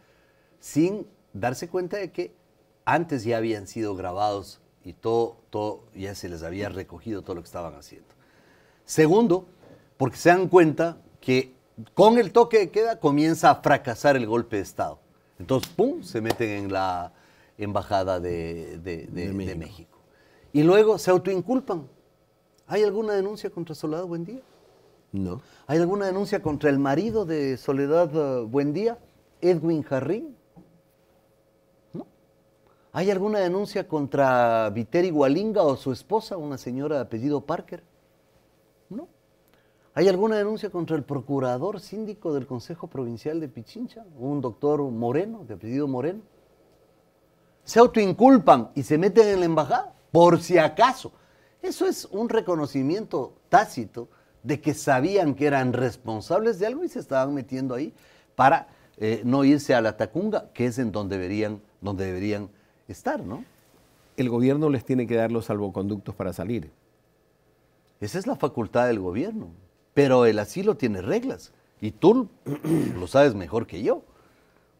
sin darse cuenta de que antes ya habían sido grabados y todo, todo ya se les había recogido todo lo que estaban haciendo. Segundo, porque se dan cuenta que con el toque de queda comienza a fracasar el golpe de Estado. Entonces, ¡pum!, se meten en la embajada de, México. Y luego se autoinculpan. ¿Hay alguna denuncia contra Soledad Buendía? No. ¿Hay alguna denuncia contra el marido de Soledad eh, Buendía, Edwin Jarrín? No. ¿Hay alguna denuncia contra Viteri Gualinga o su esposa, una señora de apellido Parker? ¿Hay alguna denuncia contra el procurador síndico del Consejo Provincial de Pichincha, un doctor Moreno, de apellido Moreno? Se autoinculpan y se meten en la embajada, por si acaso. Eso es un reconocimiento tácito de que sabían que eran responsables de algo y se estaban metiendo ahí para eh, no irse a la tacunga, que es en donde donde deberían estar, ¿no? El gobierno les tiene que dar los salvoconductos para salir. Esa es la facultad del gobierno. Pero el asilo tiene reglas y tú [clears throat] lo sabes mejor que yo.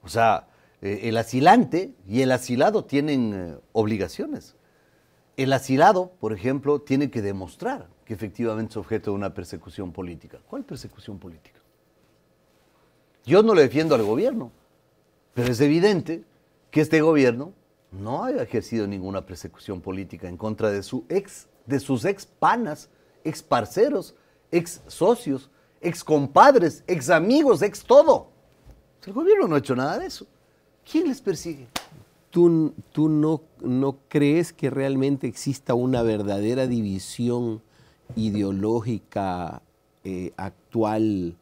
O sea, eh, el asilante y el asilado tienen eh, obligaciones. El asilado, por ejemplo, tiene que demostrar que efectivamente es objeto de una persecución política. ¿Cuál persecución política? Yo no le defiendo al gobierno, pero es evidente que este gobierno no ha ejercido ninguna persecución política en contra de, su ex, de sus ex panas, ex parceros, ex socios, ex compadres, ex amigos, ex todo. El gobierno no ha hecho nada de eso. ¿Quién les persigue? ¿Tú, tú no, no crees que realmente exista una verdadera división ideológica eh, actual,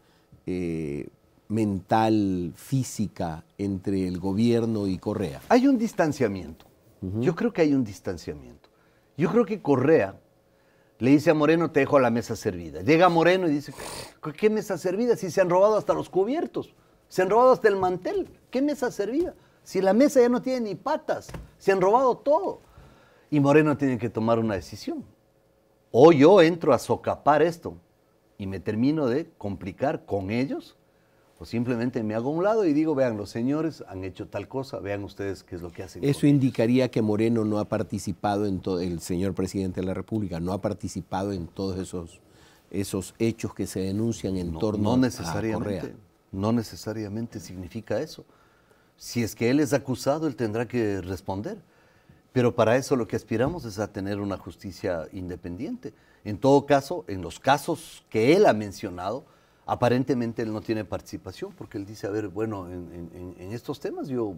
eh, mental, física entre el gobierno y Correa? Hay un distanciamiento. Yo creo que hay un distanciamiento. Yo creo que Correa le dice a Moreno, te dejo la mesa servida. Llega Moreno y dice, ¿qué mesa servida? Si se han robado hasta los cubiertos, se han robado hasta el mantel, ¿qué mesa servida? Si la mesa ya no tiene ni patas, se han robado todo. Y Moreno tiene que tomar una decisión. O yo entro a socapar esto y me termino de complicar con ellos, o pues simplemente me hago a un lado y digo, vean, los señores han hecho tal cosa, vean ustedes qué es lo que hacen. Eso indicaría que Moreno no ha participado en todo, el señor presidente de la República no ha participado en todos esos, esos hechos que se denuncian en torno no necesariamente, Correa. No necesariamente significa eso. Si es que él es acusado, él tendrá que responder. Pero para eso lo que aspiramos es a tener una justicia independiente. En todo caso, en los casos que él ha mencionado, aparentemente él no tiene participación porque él dice, a ver, bueno, en, estos temas yo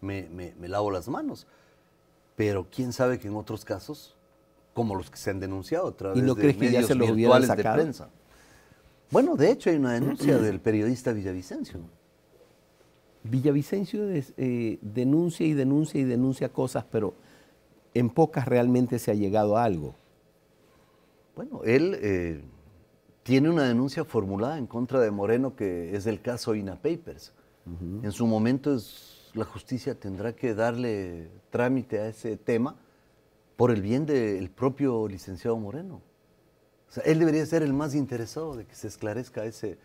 me, lavo las manos, pero quién sabe que en otros casos, como los que se han denunciado a través de crees medios que ya de prensa. Bueno, de hecho hay una denuncia [clears throat] del periodista Villavicencio. Villavicencio eh, denuncia y denuncia y denuncia cosas, pero en pocas realmente se ha llegado a algo. Bueno, él... Eh, tiene una denuncia formulada en contra de Moreno que es el caso INA Papers. En su momento la justicia tendrá que darle trámite a ese tema por el bien del propio licenciado Moreno. él debería ser el más interesado de que se esclarezca ese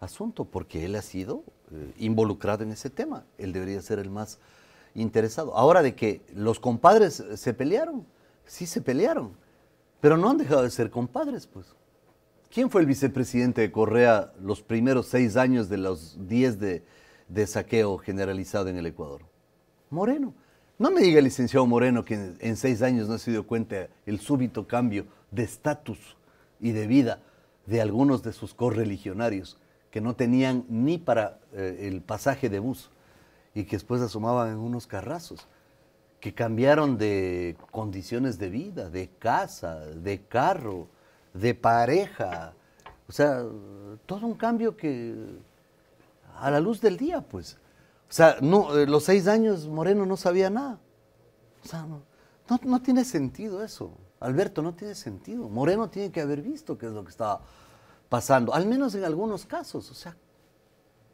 asunto, porque él ha sido eh, involucrado en ese tema. Él debería ser el más interesado. Ahora de que los compadres se pelearon, sí se pelearon, pero no han dejado de ser compadres, pues. ¿Quién fue el vicepresidente de Correa los primeros seis años de los diez de, saqueo generalizado en el Ecuador? Moreno. No me diga el licenciado Moreno que en, seis años no se dio cuenta el súbito cambio de estatus y de vida de algunos de sus correligionarios que no tenían ni para eh, el pasaje de bus y que después asomaban en unos carrazos, que cambiaron de condiciones de vida, de casa, de carro, de pareja. O sea, todo un cambio que a la luz del día, pues. O sea, no, eh, los seis años Moreno no sabía nada. O sea, no, no, tiene sentido eso. Alberto, no tiene sentido. Moreno tiene que haber visto qué es lo que estaba pasando, al menos en algunos casos. O sea,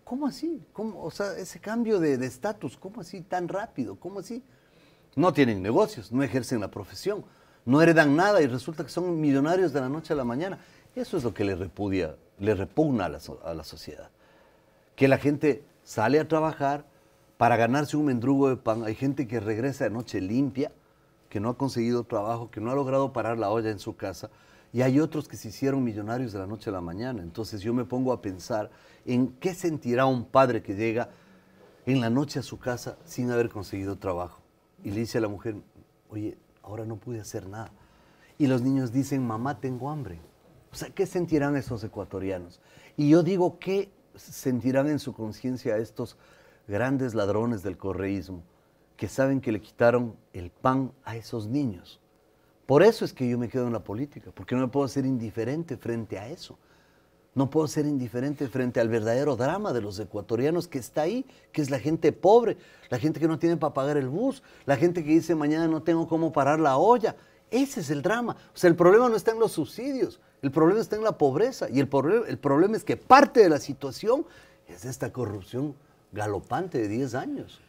¿cómo así? ¿Cómo, o sea, ese cambio de estatus, ¿cómo así tan rápido? ¿Cómo así? No tienen negocios, no ejercen la profesión no heredan nada y resulta que son millonarios de la noche a la mañana. Eso es lo que le repudia, le repugna a la, a la sociedad. Que la gente sale a trabajar para ganarse un mendrugo de pan. Hay gente que regresa de noche limpia, que no ha conseguido trabajo, que no ha logrado parar la olla en su casa. Y hay otros que se hicieron millonarios de la noche a la mañana. Entonces yo me pongo a pensar en qué sentirá un padre que llega en la noche a su casa sin haber conseguido trabajo. Y le dice a la mujer, oye, ahora no pude hacer nada. Y los niños dicen, mamá, tengo hambre. O sea, ¿qué sentirán esos ecuatorianos? Y yo digo, ¿qué sentirán en su conciencia estos grandes ladrones del correísmo que saben que le quitaron el pan a esos niños? Por eso es que yo me quedo en la política, porque no me puedo hacer indiferente frente a eso. No puedo ser indiferente frente al verdadero drama de los ecuatorianos que está ahí, que es la gente pobre, la gente que no tiene para pagar el bus, la gente que dice mañana no tengo cómo parar la olla. Ese es el drama. O sea, el problema no está en los subsidios, el problema está en la pobreza y el, problema, es que parte de la situación es esta corrupción galopante de 10 años.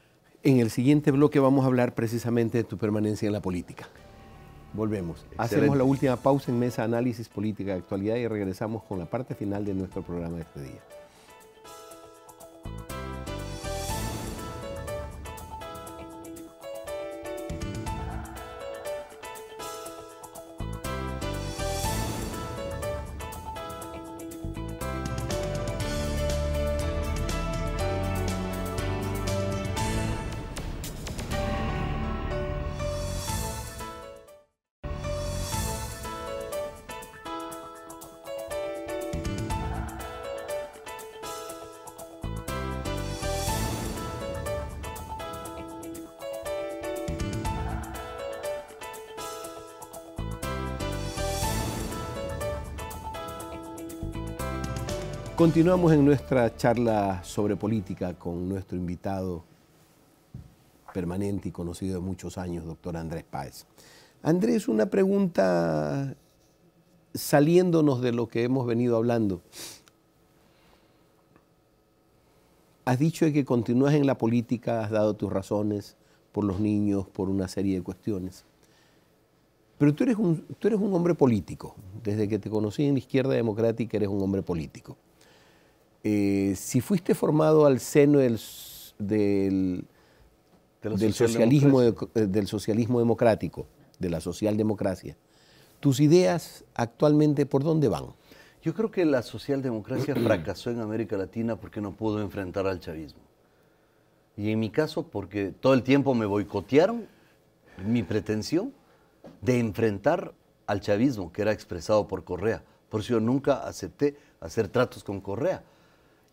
En el siguiente bloque vamos a hablar precisamente de tu permanencia en la política. Volvemos. Hacemos la última pausa en Mesa Análisis Política de Actualidad y regresamos con la parte final de nuestro programa de este día. Continuamos en nuestra charla sobre política con nuestro invitado permanente y conocido de muchos años, doctor Andrés Páez. Andrés, una pregunta saliéndonos de lo que hemos venido hablando. Has dicho que continúas en la política, has dado tus razones por los niños, por una serie de cuestiones. Pero tú eres un, tú eres un hombre político. Desde que te conocí en la izquierda democrática eres un hombre político. Eh, si fuiste formado al seno del, socialismo, eh, del socialismo democrático, de la socialdemocracia, ¿tus ideas actualmente por dónde van? Yo creo que la socialdemocracia [clears throat] fracasó en América Latina porque no pudo enfrentar al chavismo. Y en mi caso, porque todo el tiempo me boicotearon mi pretensión de enfrentar al chavismo que era expresado por Correa. Por eso yo nunca acepté hacer tratos con Correa,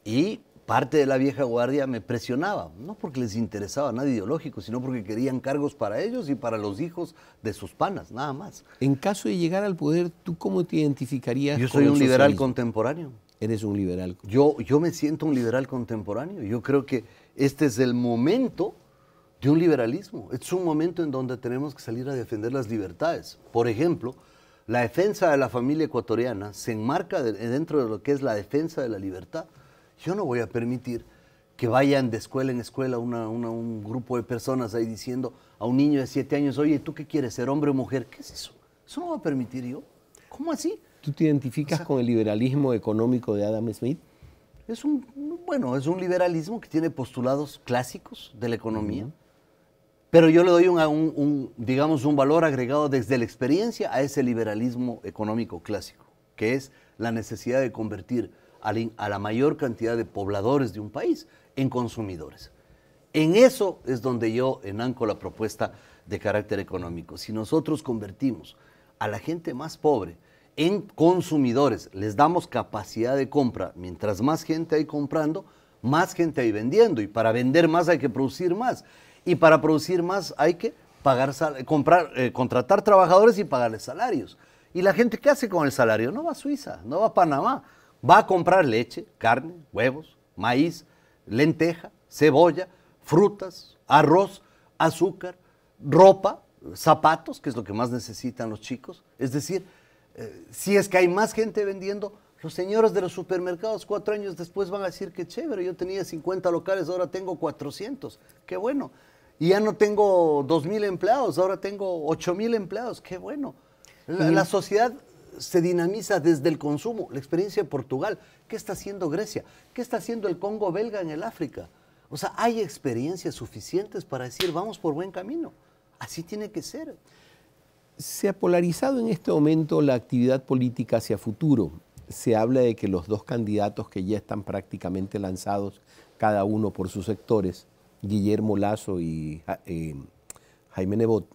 y parte de la vieja guardia me presionaba, no porque les interesaba nada ideológico, sino porque querían cargos para ellos y para los hijos de sus panas, nada más. En caso de llegar al poder, ¿tú cómo te identificarías? Yo soy un liberal contemporáneo. Eres un liberal. Yo, yo me siento un liberal contemporáneo. Yo creo que este es el momento de un liberalismo. Es un momento en donde tenemos que salir a defender las libertades. Por ejemplo, la defensa de la familia ecuatoriana se enmarca dentro de lo que es la defensa de la libertad. Yo no voy a permitir que vayan de escuela en escuela un grupo de personas ahí diciendo a un niño de siete años, oye, ¿tú qué quieres, ser hombre o mujer? ¿Qué es eso? Eso no va a permitir yo. ¿Cómo así? ¿Tú te identificas con el liberalismo económico de Adam Smith? Es un, bueno, es un liberalismo que tiene postulados clásicos de la economía, pero yo le doy un, digamos, un valor agregado desde la experiencia a ese liberalismo económico clásico, que es la necesidad de convertir a la mayor cantidad de pobladores de un país en consumidores. En eso es donde yo enanco la propuesta de carácter económico. Si nosotros convertimos a la gente más pobre en consumidores, les damos capacidad de compra, mientras más gente hay comprando, más gente hay vendiendo y para vender más hay que producir más y para producir más hay que pagar comprar, eh, contratar trabajadores y pagarles salarios. ¿Y la gente qué hace con el salario? No va a Suiza, no va a Panamá, va a comprar leche, carne, huevos, maíz, lenteja, cebolla, frutas, arroz, azúcar, ropa, zapatos, que es lo que más necesitan los chicos. Es decir, eh, si es que hay más gente vendiendo, los señores de los supermercados cuatro años después van a decir que chévere, yo tenía 50 locales, ahora tengo 400, qué bueno. Y ya no tengo 2.000 empleados, ahora tengo 8.000 empleados, qué bueno. la sociedad se dinamiza desde el consumo. La experiencia de Portugal, ¿qué está haciendo Grecia? ¿Qué está haciendo el Congo belga en el África? O sea, hay experiencias suficientes para decir, vamos por buen camino. Así tiene que ser. Se ha polarizado en este momento la actividad política hacia futuro. Se habla de que los dos candidatos que ya están prácticamente lanzados, cada uno por sus sectores, Guillermo Lazo y eh, Jaime Nebot,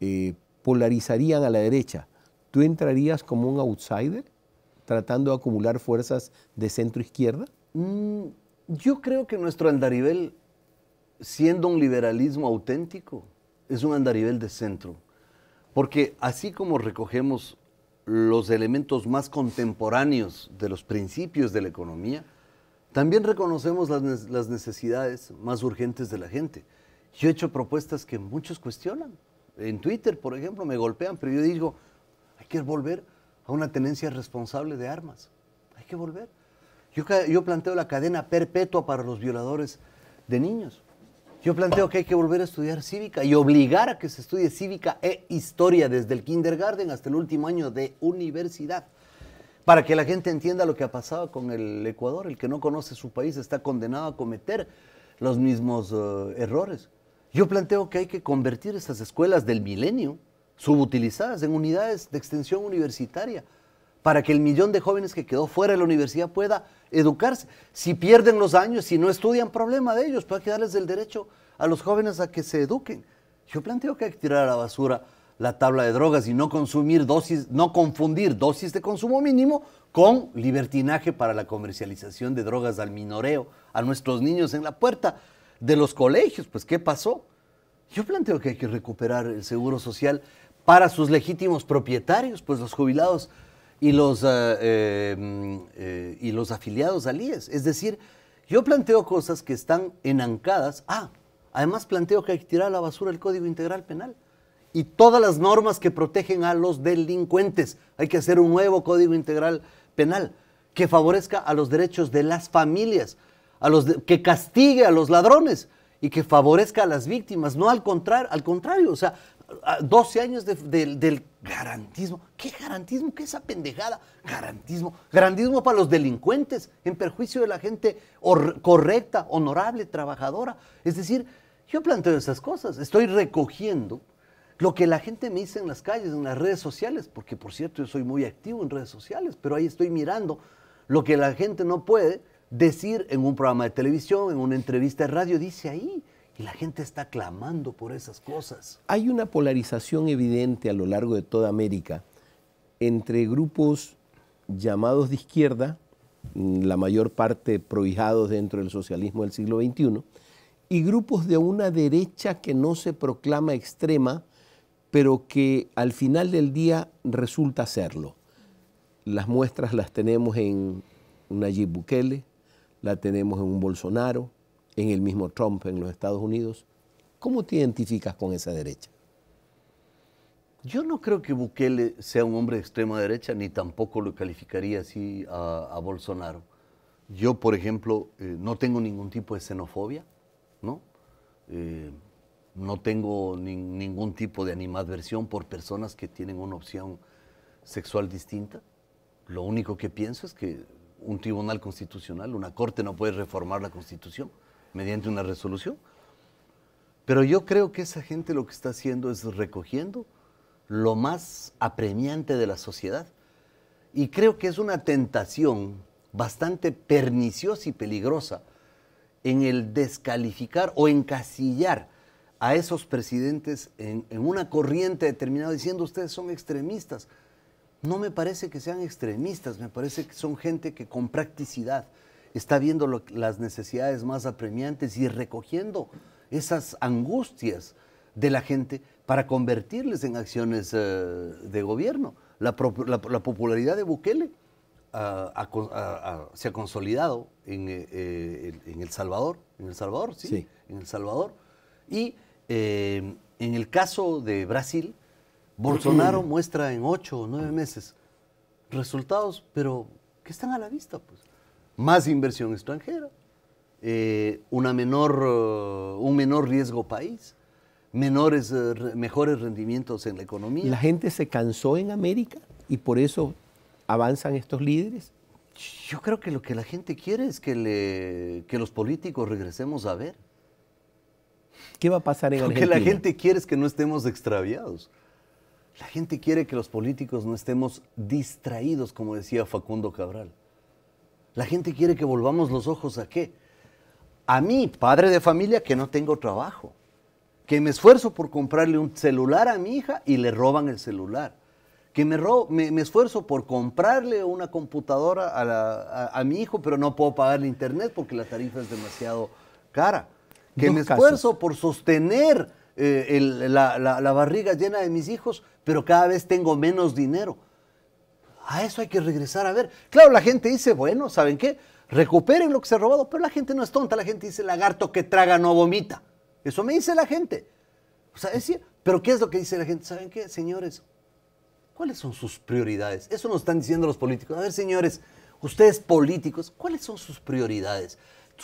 eh, polarizarían a la derecha ¿tú entrarías como un outsider tratando de acumular fuerzas de centro izquierda? Mm, yo creo que nuestro andarivel, siendo un liberalismo auténtico, es un andarivel de centro. Porque así como recogemos los elementos más contemporáneos de los principios de la economía, también reconocemos las necesidades más urgentes de la gente. Yo he hecho propuestas que muchos cuestionan. En Twitter, por ejemplo, me golpean, pero yo digo, que volver a una tenencia responsable de armas. Hay que volver. Yo, yo planteo la cadena perpetua para los violadores de niños. Yo planteo que hay que volver a estudiar cívica y obligar a que se estudie cívica e historia desde el kindergarten hasta el último año de universidad, para que la gente entienda lo que ha pasado con el Ecuador. El que no conoce su país está condenado a cometer los mismos eh, errores. Yo planteo que hay que convertir esas escuelas del milenio subutilizadas en unidades de extensión universitaria, para que el millón de jóvenes que quedó fuera de la universidad pueda educarse. Si pierden los años, si no estudian, problema de ellos, pero pues hay que darles el derecho a los jóvenes a que se eduquen. Yo planteo que hay que tirar a la basura la tabla de drogas y no consumir dosis, no confundir dosis de consumo mínimo con libertinaje para la comercialización de drogas al minoreo, a nuestros niños en la puerta de los colegios. Pues, ¿qué pasó? Yo planteo que hay que recuperar el seguro social para sus legítimos propietarios, pues los jubilados y los, eh, em, eh, y los afiliados al IES. Es decir, yo planteo cosas que están enancadas. Ah, además planteo que hay que tirar a la basura el Código Integral Penal y todas las normas que protegen a los delincuentes. Hay que hacer un nuevo Código Integral Penal que favorezca a los derechos de las familias, a los que castigue a los ladrones y que favorezca a las víctimas, no al contrario, al contrario, o sea, 12 años del garantismo. ¿Qué garantismo? ¿Qué es esa pendejada? Garantismo. Garantismo para los delincuentes, en perjuicio de la gente correcta, honorable, trabajadora. Es decir, yo planteo esas cosas. Estoy recogiendo lo que la gente me dice en las calles, en las redes sociales, porque por cierto yo soy muy activo en redes sociales, pero ahí estoy mirando lo que la gente no puede decir en un programa de televisión, en una entrevista de radio, dice ahí la gente está clamando por esas cosas. Hay una polarización evidente a lo largo de toda América entre grupos llamados de izquierda, mm, la mayor parte prohijados dentro del socialismo del siglo XXI, y grupos de una derecha que no se proclama extrema, pero que al final del día resulta serlo. Las muestras las tenemos en Nayib Bukele, la tenemos en un Bolsonaro, en el mismo Trump en los Estados Unidos, ¿cómo te identificas con esa derecha? Yo no creo que Bukele sea un hombre de extrema derecha, ni tampoco lo calificaría así a, Bolsonaro. Yo, por ejemplo, eh, no tengo ningún tipo de xenofobia, ¿no? Eh, no tengo ningún tipo de animadversión por personas que tienen una opción sexual distinta. Lo único que pienso es que un tribunal constitucional, una corte no puede reformar la constitución mediante una resolución. Pero yo creo que esa gente lo que está haciendo es recogiendo lo más apremiante de la sociedad. Y creo que es una tentación bastante perniciosa y peligrosa en el descalificar o encasillar a esos presidentes en, una corriente determinada diciendo ustedes son extremistas. No me parece que sean extremistas, me parece que son gente que con practicidad, está viendo las necesidades más apremiantes y recogiendo esas angustias de la gente para convertirles en acciones eh, de gobierno. La, popularidad de Bukele ah, ah, ah, se ha consolidado eh, eh, en, El Salvador, en El Salvador, sí, en El Salvador. Y en el caso de Brasil, Bolsonaro muestra en ocho o nueve meses resultados, pero que están a la vista, pues más inversión extranjera, eh, una menor, eh, un menor riesgo país, menores, eh, mejores rendimientos en la economía. La gente se cansó en América y por eso avanzan estos líderes. Yo creo que lo que la gente quiere es que, le, los políticos regresemos a ver. ¿Qué va a pasar en Argentina? Lo que la gente quiere es que no estemos extraviados. La gente quiere que los políticos no estemos distraídos, como decía Facundo Cabral. La gente quiere que volvamos los ojos a qué? A mí, padre de familia, que no tengo trabajo, que me esfuerzo por comprarle un celular a mi hija y le roban el celular, que me, me, me esfuerzo por comprarle una computadora a, mi hijo, pero no puedo pagarle internet porque la tarifa es demasiado cara, que me esfuerzo por sostener eh, la barriga llena de mis hijos, pero cada vez tengo menos dinero. A eso hay que regresar a ver. Claro, la gente dice, bueno, ¿saben qué? Recuperen lo que se ha robado, pero la gente no es tonta, la gente dice, lagarto que traga no vomita. Eso me dice la gente. O sea, pero ¿qué es lo que dice la gente? ¿Saben qué, señores? ¿Cuáles son sus prioridades? Eso nos están diciendo los políticos. A ver, señores, ustedes políticos, ¿cuáles son sus prioridades?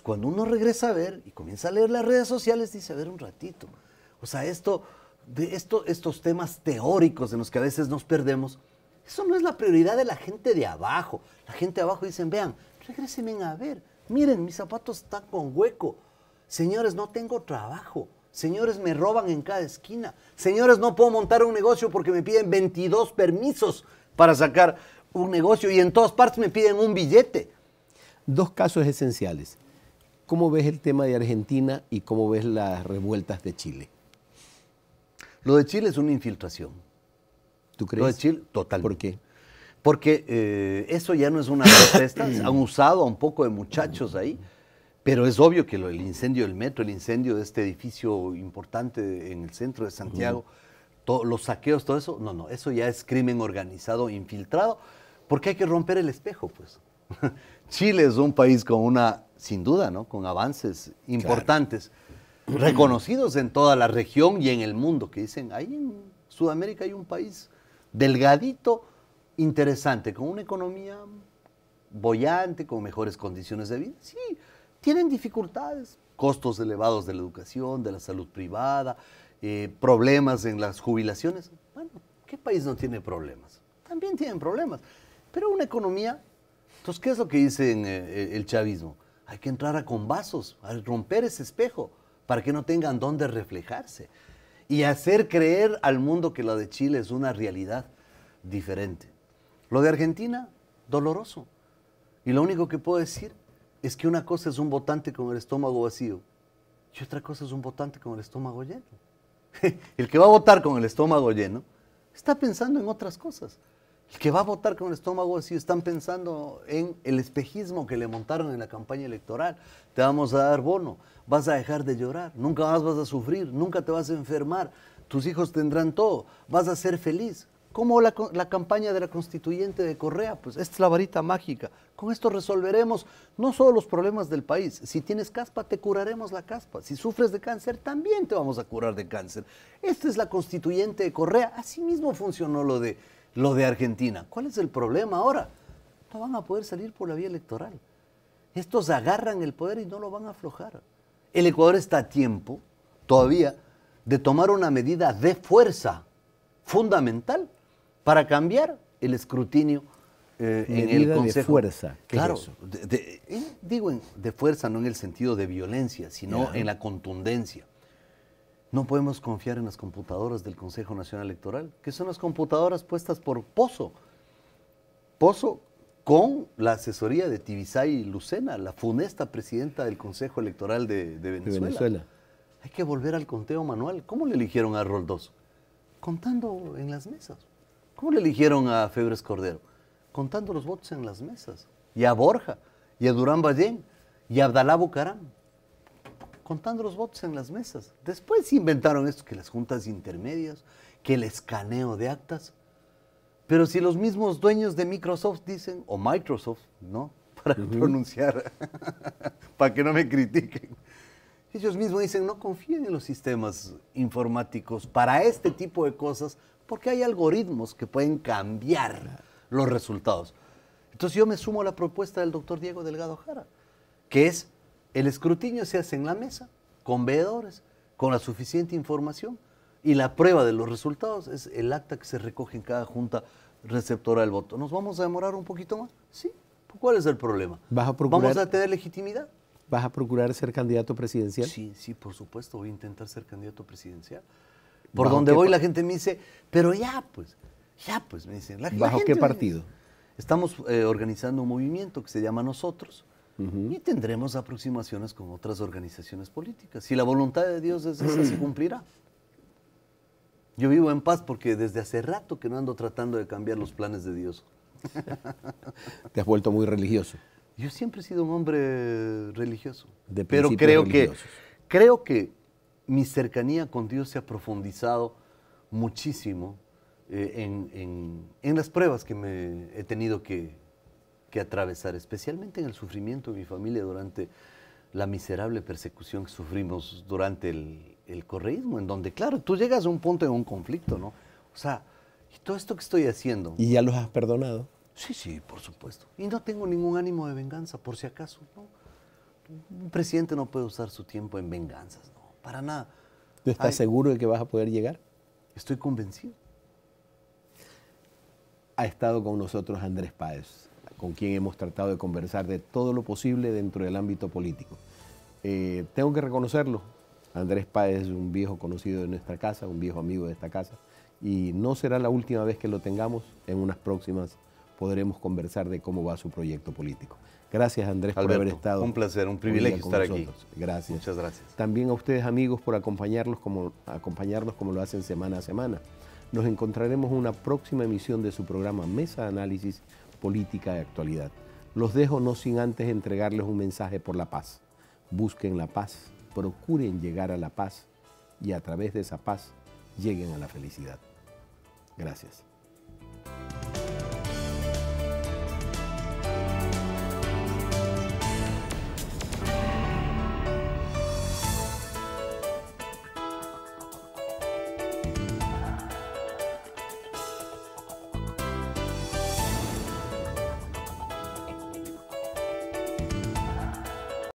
cuando uno regresa a ver y comienza a leer las redes sociales, dice, a ver un ratito. O sea, esto, de esto, estos temas teóricos en los que a veces nos perdemos, eso no es la prioridad de la gente de abajo. La gente de abajo dicen, vean, regresen a ver, miren, mis zapatos están con hueco. Señores, no tengo trabajo. Señores, me roban en cada esquina. Señores, no puedo montar un negocio porque me piden 22 permisos para sacar un negocio y en todas partes me piden un billete. Dos casos esenciales. ¿Cómo ves el tema de Argentina y cómo ves las revueltas de Chile? Lo de Chile es una infiltración. ¿Tú crees? Lo de Chile, totalmente. ¿Por qué? Porque eh, eso ya no es una protesta, [coughs] han usado a un poco de muchachos ahí, pero es obvio que el incendio del metro, el incendio de este edificio importante en el centro de Santiago, los saqueos, todo eso, no, no, eso ya es crimen organizado, infiltrado, porque hay que romper el espejo, pues. [laughs] Chile es un país con una, sin duda, ¿no? Con avances importantes, reconocidos en toda la región y en el mundo, que dicen, ahí en Sudamérica hay un país delgadito, interesante, con una economía bollante, con mejores condiciones de vida. Sí, tienen dificultades, costos elevados de la educación, de la salud privada, eh, problemas en las jubilaciones. Bueno, ¿qué país no tiene problemas? También tienen problemas, pero una economía... Entonces, ¿qué es lo que dice eh, eh, el chavismo? Hay que entrar a con vasos, a romper ese espejo, para que no tengan dónde reflejarse y hacer creer al mundo que lo de Chile es una realidad diferente. Lo de Argentina, doloroso. Y lo único que puedo decir es que una cosa es un votante con el estómago vacío y otra cosa es un votante con el estómago lleno. [laughs] el que va a votar con el estómago lleno está pensando en otras cosas. El que va a votar con el estómago si están pensando en el espejismo que le montaron en la campaña electoral. Te vamos a dar bono, vas a dejar de llorar, nunca más vas a sufrir, nunca te vas a enfermar, tus hijos tendrán todo, vas a ser feliz. Como la, la campaña de la constituyente de Correa, pues esta es la varita mágica. Con esto resolveremos no solo los problemas del país, si tienes caspa te curaremos la caspa, si sufres de cáncer también te vamos a curar de cáncer. Esta es la constituyente de Correa, así mismo funcionó lo de los de Argentina. ¿Cuál es el problema ahora? No van a poder salir por la vía electoral. Estos agarran el poder y no lo van a aflojar. El Ecuador está a tiempo, todavía, de tomar una medida de fuerza fundamental para cambiar el escrutinio eh, en el Consejo. de fuerza. Claro, digo de fuerza no en el sentido de violencia, sino en la contundencia. No podemos confiar en las computadoras del Consejo Nacional Electoral, que son las computadoras puestas por Pozo. Pozo con la asesoría de Tibisay Lucena, la funesta presidenta del Consejo Electoral de, Venezuela. Hay que volver al conteo manual. ¿Cómo le eligieron a Roldoso? Contando en las mesas. ¿Cómo le eligieron a Febres Cordero? Contando los votos en las mesas. Y a Borja, y a Durán Ballén, y a Abdalá Bucaram contando los votos en las mesas. Después inventaron esto, que las juntas intermedias, que el escaneo de actas. Pero si los mismos dueños de Microsoft dicen, o Microsoft, ¿no? [laughs] Para pronunciar, [laughs] para que no me critiquen. Ellos mismos dicen, no confíen en los sistemas informáticos para este tipo de cosas, porque hay algoritmos que pueden cambiar los resultados. Entonces yo me sumo a la propuesta del doctor Diego Delgado Jara, que es el escrutinio se hace en la mesa, con veedores, con la suficiente información y la prueba de los resultados es el acta que se recoge en cada junta receptora del voto. ¿Nos vamos a demorar un poquito más? Sí. ¿Cuál es el problema? ¿Vamos a tener legitimidad? ¿Vas a procurar ser candidato presidencial? Sí, sí, por supuesto, voy a intentar ser candidato presidencial. Por donde voy la gente me dice, pero ya, pues, ya, pues, me dicen. La, ¿Bajo qué partido? Estamos eh, organizando un movimiento que se llama Nosotros, y tendremos aproximaciones con otras organizaciones políticas. Si la voluntad de Dios es esa, se [clears throat] cumplirá. Yo vivo en paz porque desde hace rato que no ando tratando de cambiar los planes de Dios. [laughs] Te has vuelto muy religioso. Yo siempre he sido un hombre religioso. De pero creo que, creo que mi cercanía con Dios se ha profundizado muchísimo eh, en, en las pruebas que me he tenido que, atravesar, especialmente en el sufrimiento de mi familia durante la miserable persecución que sufrimos durante el, correísmo, en donde, claro, tú llegas a un punto en un conflicto, ¿no? O sea, y todo esto que estoy haciendo. ¿Y ya los has perdonado? Sí, sí, por supuesto. Y no tengo ningún ánimo de venganza, por si acaso, ¿no? Un presidente no puede usar su tiempo en venganzas, no, para nada. ¿Tú estás seguro de que vas a poder llegar? Estoy convencido. Ha estado con nosotros Andrés Páez con quien hemos tratado de conversar de todo lo posible dentro del ámbito político. Eh, tengo que reconocerlo, Andrés Páez es un viejo conocido de nuestra casa, un viejo amigo de esta casa, y no será la última vez que lo tengamos, en unas próximas podremos conversar de cómo va su proyecto político. Gracias Andrés por haber estado. Un placer, un privilegio estar aquí. Gracias. Muchas gracias. También a ustedes amigos por como, acompañarnos como lo hacen semana a semana. Nos encontraremos en una próxima emisión de su programa Mesa Análisis política de actualidad. Los dejo no sin antes entregarles un mensaje por la paz. Busquen la paz, procuren llegar a la paz y a través de esa paz lleguen a la felicidad. Gracias.